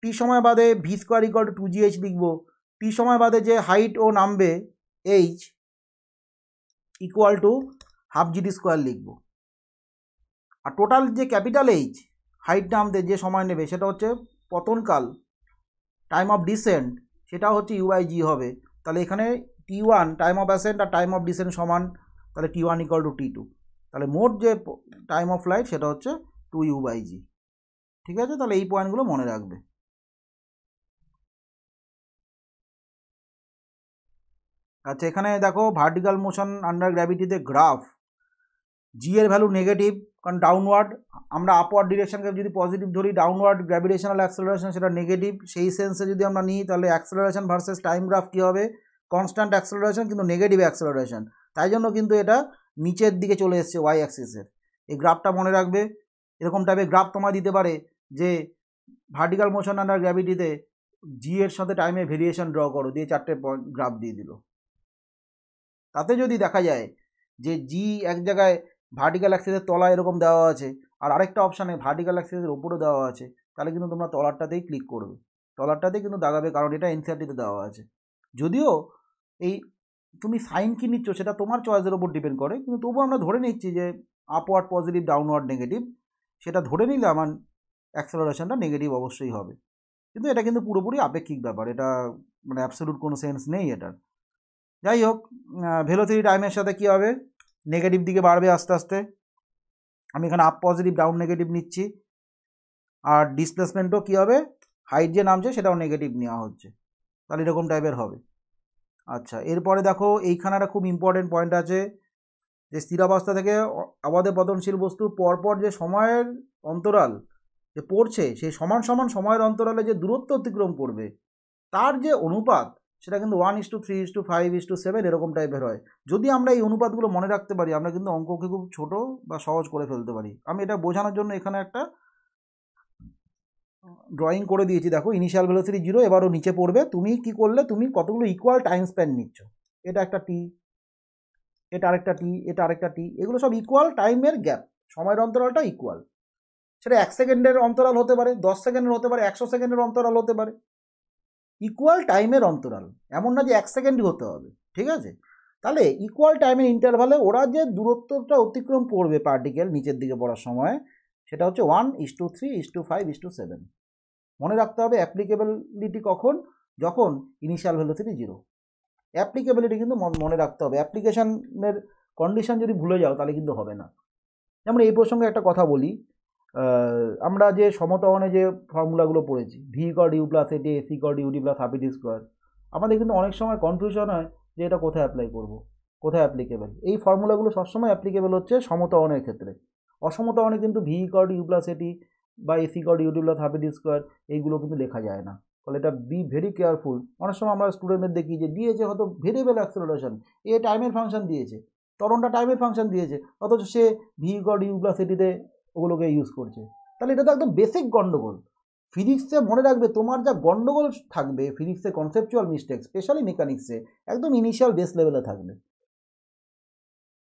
টি সময় বাদে v square equal to g h লিখবো টি সময় বাদে যে হাইট ও নামবে h equal to half g t square লিখবো আর টোটাল যে ক্যাপিটাল এইচ হাইট নামতে যে সময় নেবে সেটা হচ্ছে পতনকাল টাইম অফ ডিসেন্ট সেটা হচ্ছে ইউআই জি হবে তাহলে এখানে t one time of ascent আর টাইম অফ ডিসেন্ট সমান তাহলে t one equal to t two তাহলে মোট যে টাইম অফ ফ্লাইট সেটা হচ্ছে টু ইউ বাই জি ঠিক আছে তাহলে এই পয়েন্টগুলো মনে রাখবে আচ্ছা এখানে দেখো ভার্টিক্যাল মোশন আন্ডার গ্র্যাভিটিতে গ্রাফ জি এর ভ্যালু নেগেটিভ কারণ ডাউনওয়ার্ড আমরা আপওয়ার্ড ডিরেকশানকে যদি পজিটিভ ধরি ডাউনওয়ার্ড গ্র্যাভিটেশনাল অ্যাক্সেলারেশন সেটা নেগেটিভ সেই সেন্সে যদি আমরা নিই তাহলে অ্যাক্সেলারেশন ভার্সেস টাইম গ্রাফ কী হবে কনস্ট্যান্ট অ্যাক্সেলারেশন কিন্তু নেগেটিভ অ্যাক্সেলারেশন তাই জন্য কিন্তু এটা নিচের দিকে চলে এসছে ওয়াই অ্যাক্সিসের এই গ্রাফটা মনে রাখবে এরকম টাইপের গ্রাফ তোমায় দিতে পারে যে ভার্টিক্যাল মোশন আন্ডার গ্র্যাভিটিতে জি এর সাথে টাইমে ভেরিয়েশন ড্র করো দিয়ে চারটে পয়েন্ট গ্রাফ দিয়ে দিল তাতে যদি দেখা যায় যে জি এক জায়গায় ভার্টিক্যাল অ্যাক্সিসের তলা এরকম দেওয়া আছে আর আরেকটা অপশানে ভার্টিক্যাল অ্যাক্সিসের ওপরও দেওয়া আছে তাহলে কিন্তু তোমরা তলারটাতেই ক্লিক করবে তলারটাতেই কিন্তু দাগাবে কারণ এটা এনসিআরটিতে দেওয়া আছে যদিও এই তুমি সাইন কী নিচ্ছ সেটা তোমার চয়েসের ওপর ডিপেন্ড করে কিন্তু তবুও আমরা ধরে নিচ্ছি যে আপওয়ার্ড পজিটিভ ডাউনওয়ার্ড নেগেটিভ সেটা ধরে নিলে আমার অ্যাক্সেলারেশনটা নেগেটিভ অবশ্যই হবে কিন্তু এটা কিন্তু পুরোপুরি আপেক্ষিক ব্যাপার এটা মানে অ্যাবসোলুট কোনো সেন্স নেই এটার যাই হোক ভেলোথেরি টাইমের সাথে কী হবে নেগেটিভ দিকে বাড়বে আস্তে আস্তে আমি এখানে আপ পজিটিভ ডাউন নেগেটিভ নিচ্ছি আর ডিসপ্লেসমেন্টও কী হবে হাইট যে নামছে সেটাও নেগেটিভ নেওয়া হচ্ছে তাহলে এরকম টাইপের হবে আচ্ছা এরপরে দেখো এইখানে একটা খুব ইম্পর্টেন্ট পয়েন্ট আছে যে স্থিরাবস্থা থেকে আমাদের পতনশীল বস্তু পরপর যে সময়ের অন্তরাল যে পড়ছে সেই সমান সমান সময়ের অন্তরালে যে দূরত্ব অতিক্রম করবে তার যে অনুপাত সেটা কিন্তু one is to three is to five is to seven এরকম টাইপের হয় যদি আমরা এই অনুপাতগুলো মনে রাখতে পারি আমরা কিন্তু অঙ্ককে খুব ছোট বা সহজ করে ফেলতে পারি আমি এটা বোঝানোর জন্য এখানে একটা ড্রয়িং করে দিয়েছি দেখো ইনিশিয়াল ভেলোসিটি জিরো এবারও নিচে পড়বে তুমি কি করলে তুমি কতগুলো ইকুয়াল টাইম স্প্যান নিচ্ছ এটা একটা টি এটা আরেকটা টি এটা আরেকটা টি এগুলো সব ইকুয়াল টাইমের গ্যাপ সময়ের অন্তরালটা ইকুয়াল সেটা এক সেকেন্ডের অন্তরাল হতে পারে দশ সেকেন্ডের হতে পারে একশো সেকেন্ডের অন্তরাল হতে পারে ইকুয়াল টাইমের অন্তরাল এমন না যে এক সেকেন্ডই হতে হবে ঠিক আছে তাহলে ইকুয়াল টাইমের ইন্টারভালে ওরা যে দূরত্বটা অতিক্রম করবে পার্টিকেল নিচের দিকে পড়ার সময় সেটা হচ্ছে one is to three is to five is to seven মনে রাখতে হবে অ্যাপ্লিকেবিলিটি কখন যখন ইনিশিয়াল ভ্যালুসিটি জিরো অ্যাপ্লিকেবিলিটি কিন্তু মনে রাখতে হবে অ্যাপ্লিকেশানের কন্ডিশন যদি ভুলে যাও তাহলে কিন্তু হবে না যেমন এই প্রসঙ্গে একটা কথা বলি আমরা যে সমতহনে যে ফর্মুলাগুলো পড়েছি ভি কড ইউ প্লাস এটি এসি কড ইউডি প্লাস হাফ স্কোয়ার আমাদের কিন্তু অনেক সময় কনফিউশন হয় যে এটা কোথায় অ্যাপ্লাই করব কোথায় অ্যাপ্লিকেবেল এই ফর্মুলাগুলো সবসময় অ্যাপ্লিকেবেল হচ্ছে সমতহনের ক্ষেত্রে অসমতহনে কিন্তু ভি কড ইউ প্লাস এটি বা এসি কড ইউডি প্লাস হাফ স্কোয়ার এইগুলো কিন্তু লেখা যায় না ফলে এটা বি ভেরি কেয়ারফুল অনেক সময় আমরা স্টুডেন্টদের দেখি যে দিয়েছে হয়তো ভেরিয়েবল অ্যাক্সেলারেশন এ টাইমের ফাংশন দিয়েছে তরণটা টাইমের ফাংশন দিয়েছে অথচ সে ভি গড ইউ প্লাস এটিতে ওগুলোকে ইউজ করছে তাহলে এটা তো একদম বেসিক গণ্ডগোল ফিজিক্সে মনে রাখবে তোমার যা গণ্ডগোল থাকবে ফিজিক্সে কনসেপচুয়াল মিস্টেক স্পেশালি মেকানিক্সে একদম ইনিশিয়াল বেস লেভেলে থাকবে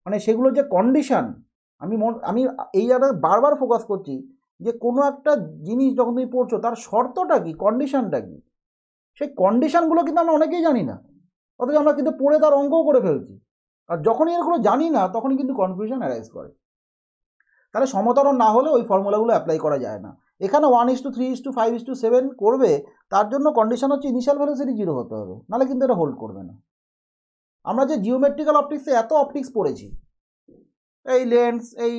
মানে সেগুলো যে কন্ডিশান আমি আমি এই জায়গাটা বারবার ফোকাস করছি যে কোনো একটা জিনিস যখন তুমি পড়ছো তার শর্তটা কি কন্ডিশানটা কি সেই কন্ডিশানগুলো কিন্তু আমরা অনেকেই জানি না অথচ আমরা কিন্তু পড়ে তার অঙ্কও করে ফেলছি আর যখনই কোনো জানি না তখনই কিন্তু কনফিউশন অ্যারাইজ করে তাহলে সমতরণ না হলে ওই ফর্মুলাগুলো অ্যাপ্লাই করা যায় না এখানে one is to three is to five is to seven করবে তার জন্য কন্ডিশন হচ্ছে ইনিশিয়াল ভ্যালুসিটি জিরো হতে হবে নাহলে কিন্তু এটা হোল্ড করবে না আমরা যে জিওমেট্রিক্যাল অপটিক্সে এত অপটিক্স পড়েছি এই লেন্স এই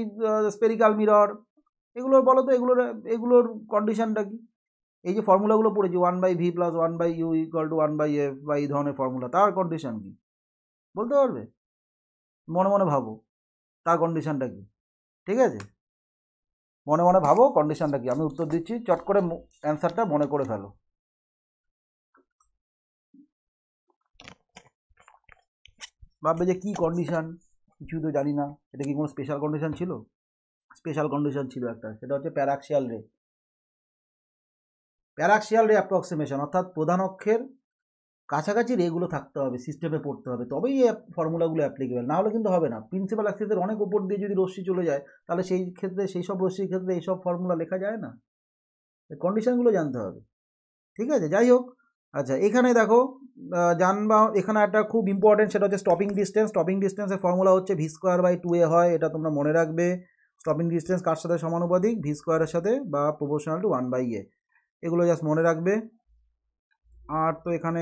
স্পেরিক্যাল মিরর এগুলোর বলো তো এগুলোর এগুলোর কন্ডিশনটা কি এই যে ফর্মুলাগুলো পড়েছি one by v plus one by u equal to one by f বা এই ধরনের ফর্মুলা তার কন্ডিশন কি বলতে পারবে মনে মনে ভাবো তার কন্ডিশনটা কী ঠিক আছে মনে মনে ভাবো কন্ডিশনটা কি আমি উত্তর দিচ্ছি চট করে অ্যান্সারটা মনে করে ফেলো ভাববে যে কী কন্ডিশান কিছু তো জানি না এটা কি কোনো স্পেশাল কন্ডিশান ছিল স্পেশাল কন্ডিশন ছিল একটা সেটা হচ্ছে প্যারাক্সিয়াল রে প্যারাক্সিয়াল রে অ্যাপ্রক্সিমেশন অর্থাৎ প্রধান অক্ষের কাছাকাছি এগুলো থাকতে হবে সিস্টেমে পড়তে হবে তবেই এই ফর্মুলাগুলো অ্যাপ্লিকেবল হলে কিন্তু হবে না প্রিন্সিপাল অ্যাক্সিসের অনেক ওপর দিয়ে যদি রশ্মি চলে যায় তাহলে সেই ক্ষেত্রে সেই সব রশ্মির ক্ষেত্রে এইসব ফর্মুলা লেখা যায় না কন্ডিশানগুলো জানতে হবে ঠিক আছে যাই হোক আচ্ছা এখানে দেখো যানবাহন এখানে একটা খুব ইম্পর্টেন্ট সেটা হচ্ছে স্টপিং ডিস্টেন্স স্টপিং ডিস্টেন্সের ফর্মুলা হচ্ছে v square by two a হয় এটা তোমরা মনে রাখবে স্টপিং ডিস্টেন্স কার সাথে সমানুপাতিক ভি স্কোয়ারের সাথে বা proportional to one by a এগুলো জাস্ট মনে রাখবে আর তো এখানে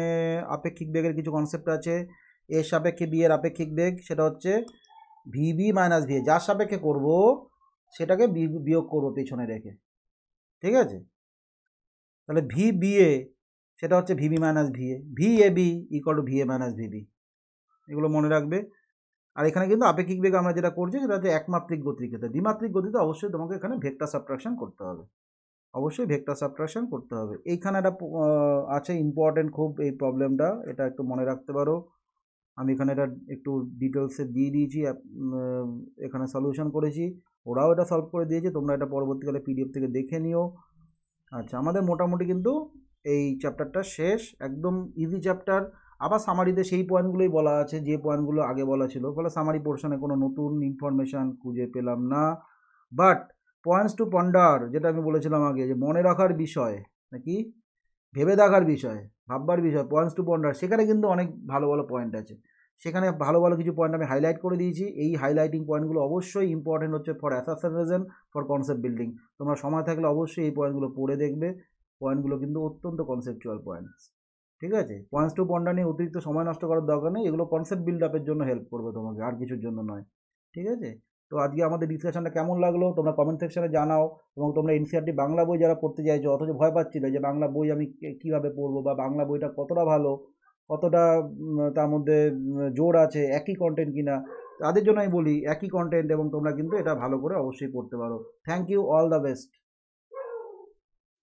আপেক্ষিক বেগের কিছু কনসেপ্ট আছে এর সাপেক্ষে বি এর আপেক্ষিক বেগ সেটা হচ্ছে ভিবি মাইনাস ভি যার সাপেক্ষে করব সেটাকে বিয়োগ করব পেছনে রেখে ঠিক আছে তাহলে ভি বি এ সেটা হচ্ছে v b minus v a v a b equal to a minus v b এগুলো মনে রাখবে আর এখানে কিন্তু আপেক্ষিক বেগ আমরা যেটা করছি সেটা হচ্ছে একমাত্রিক গতির ক্ষেত্রে দ্বিমাত্রিক গতিতে অবশ্যই তোমাকে এখানে ভেক্টর সাবট্রাকশন করতে হবে অবশ্যই ভেক্টর সাবট্রাকশান করতে হবে এইখানে একটা আছে ইম্পর্টেন্ট খুব এই প্রবলেমটা এটা একটু মনে রাখতে পারো আমি এখানে এটা একটু ডিটেলসে দিয়ে দিয়েছি এখানে সলিউশন করেছি ওরাও এটা সলভ করে দিয়েছে তোমরা এটা পরবর্তীকালে পিডিএফ থেকে দেখে নিও আচ্ছা আমাদের মোটামুটি কিন্তু এই চ্যাপ্টারটা শেষ একদম ইজি চ্যাপ্টার আবার সামারিতে সেই পয়েন্টগুলোই বলা আছে যে পয়েন্টগুলো আগে বলা ছিল ফলে সামারি পোর্শনে কোনো নতুন ইনফরমেশান খুঁজে পেলাম না বাট পয়েন্টস টু পন্ডার যেটা আমি বলেছিলাম আগে যে মনে রাখার বিষয় নাকি ভেবে দেখার বিষয় ভাববার বিষয় পয়েন্টস টু পন্ডার সেখানে কিন্তু অনেক ভালো ভালো পয়েন্ট আছে সেখানে ভালো ভালো কিছু পয়েন্ট আমি হাইলাইট করে দিয়েছি এই হাইলাইটিং পয়েন্টগুলো অবশ্যই ইম্পর্টেন্ট হচ্ছে for assessment for concept building তোমরা সময় থাকলে অবশ্যই এই পয়েন্টগুলো পড়ে দেখবে পয়েন্টগুলো কিন্তু অত্যন্ত কনসেপচুয়াল পয়েন্টস ঠিক আছে পয়েন্টস টু পয়েন্টটা নিয়ে অতিরিক্ত সময় নষ্ট করার দরকার নেই এগুলো কনসেপ্ট বিল্ড আপের জন্য হেল্প করবে তোমাকে আর কিছুর জন্য নয় ঠিক আছে তো আজকে আমাদের ডিসকাশনটা কেমন লাগলো তোমরা কমেন্ট সেকশনে জানাও এবং তোমরা এনসিআরটি বাংলা বই যারা পড়তে চাইছো অথচ ভয় পাচ্ছিলে যে বাংলা বই আমি কিভাবে পড়বো বা বাংলা বইটা কতটা ভালো কতটা তার মধ্যে জোর আছে একই কন্টেন্ট কিনা তাদের জন্য আমি বলি একই কন্টেন্ট এবং তোমরা কিন্তু এটা ভালো করে অবশ্যই পড়তে পারো thank you all the best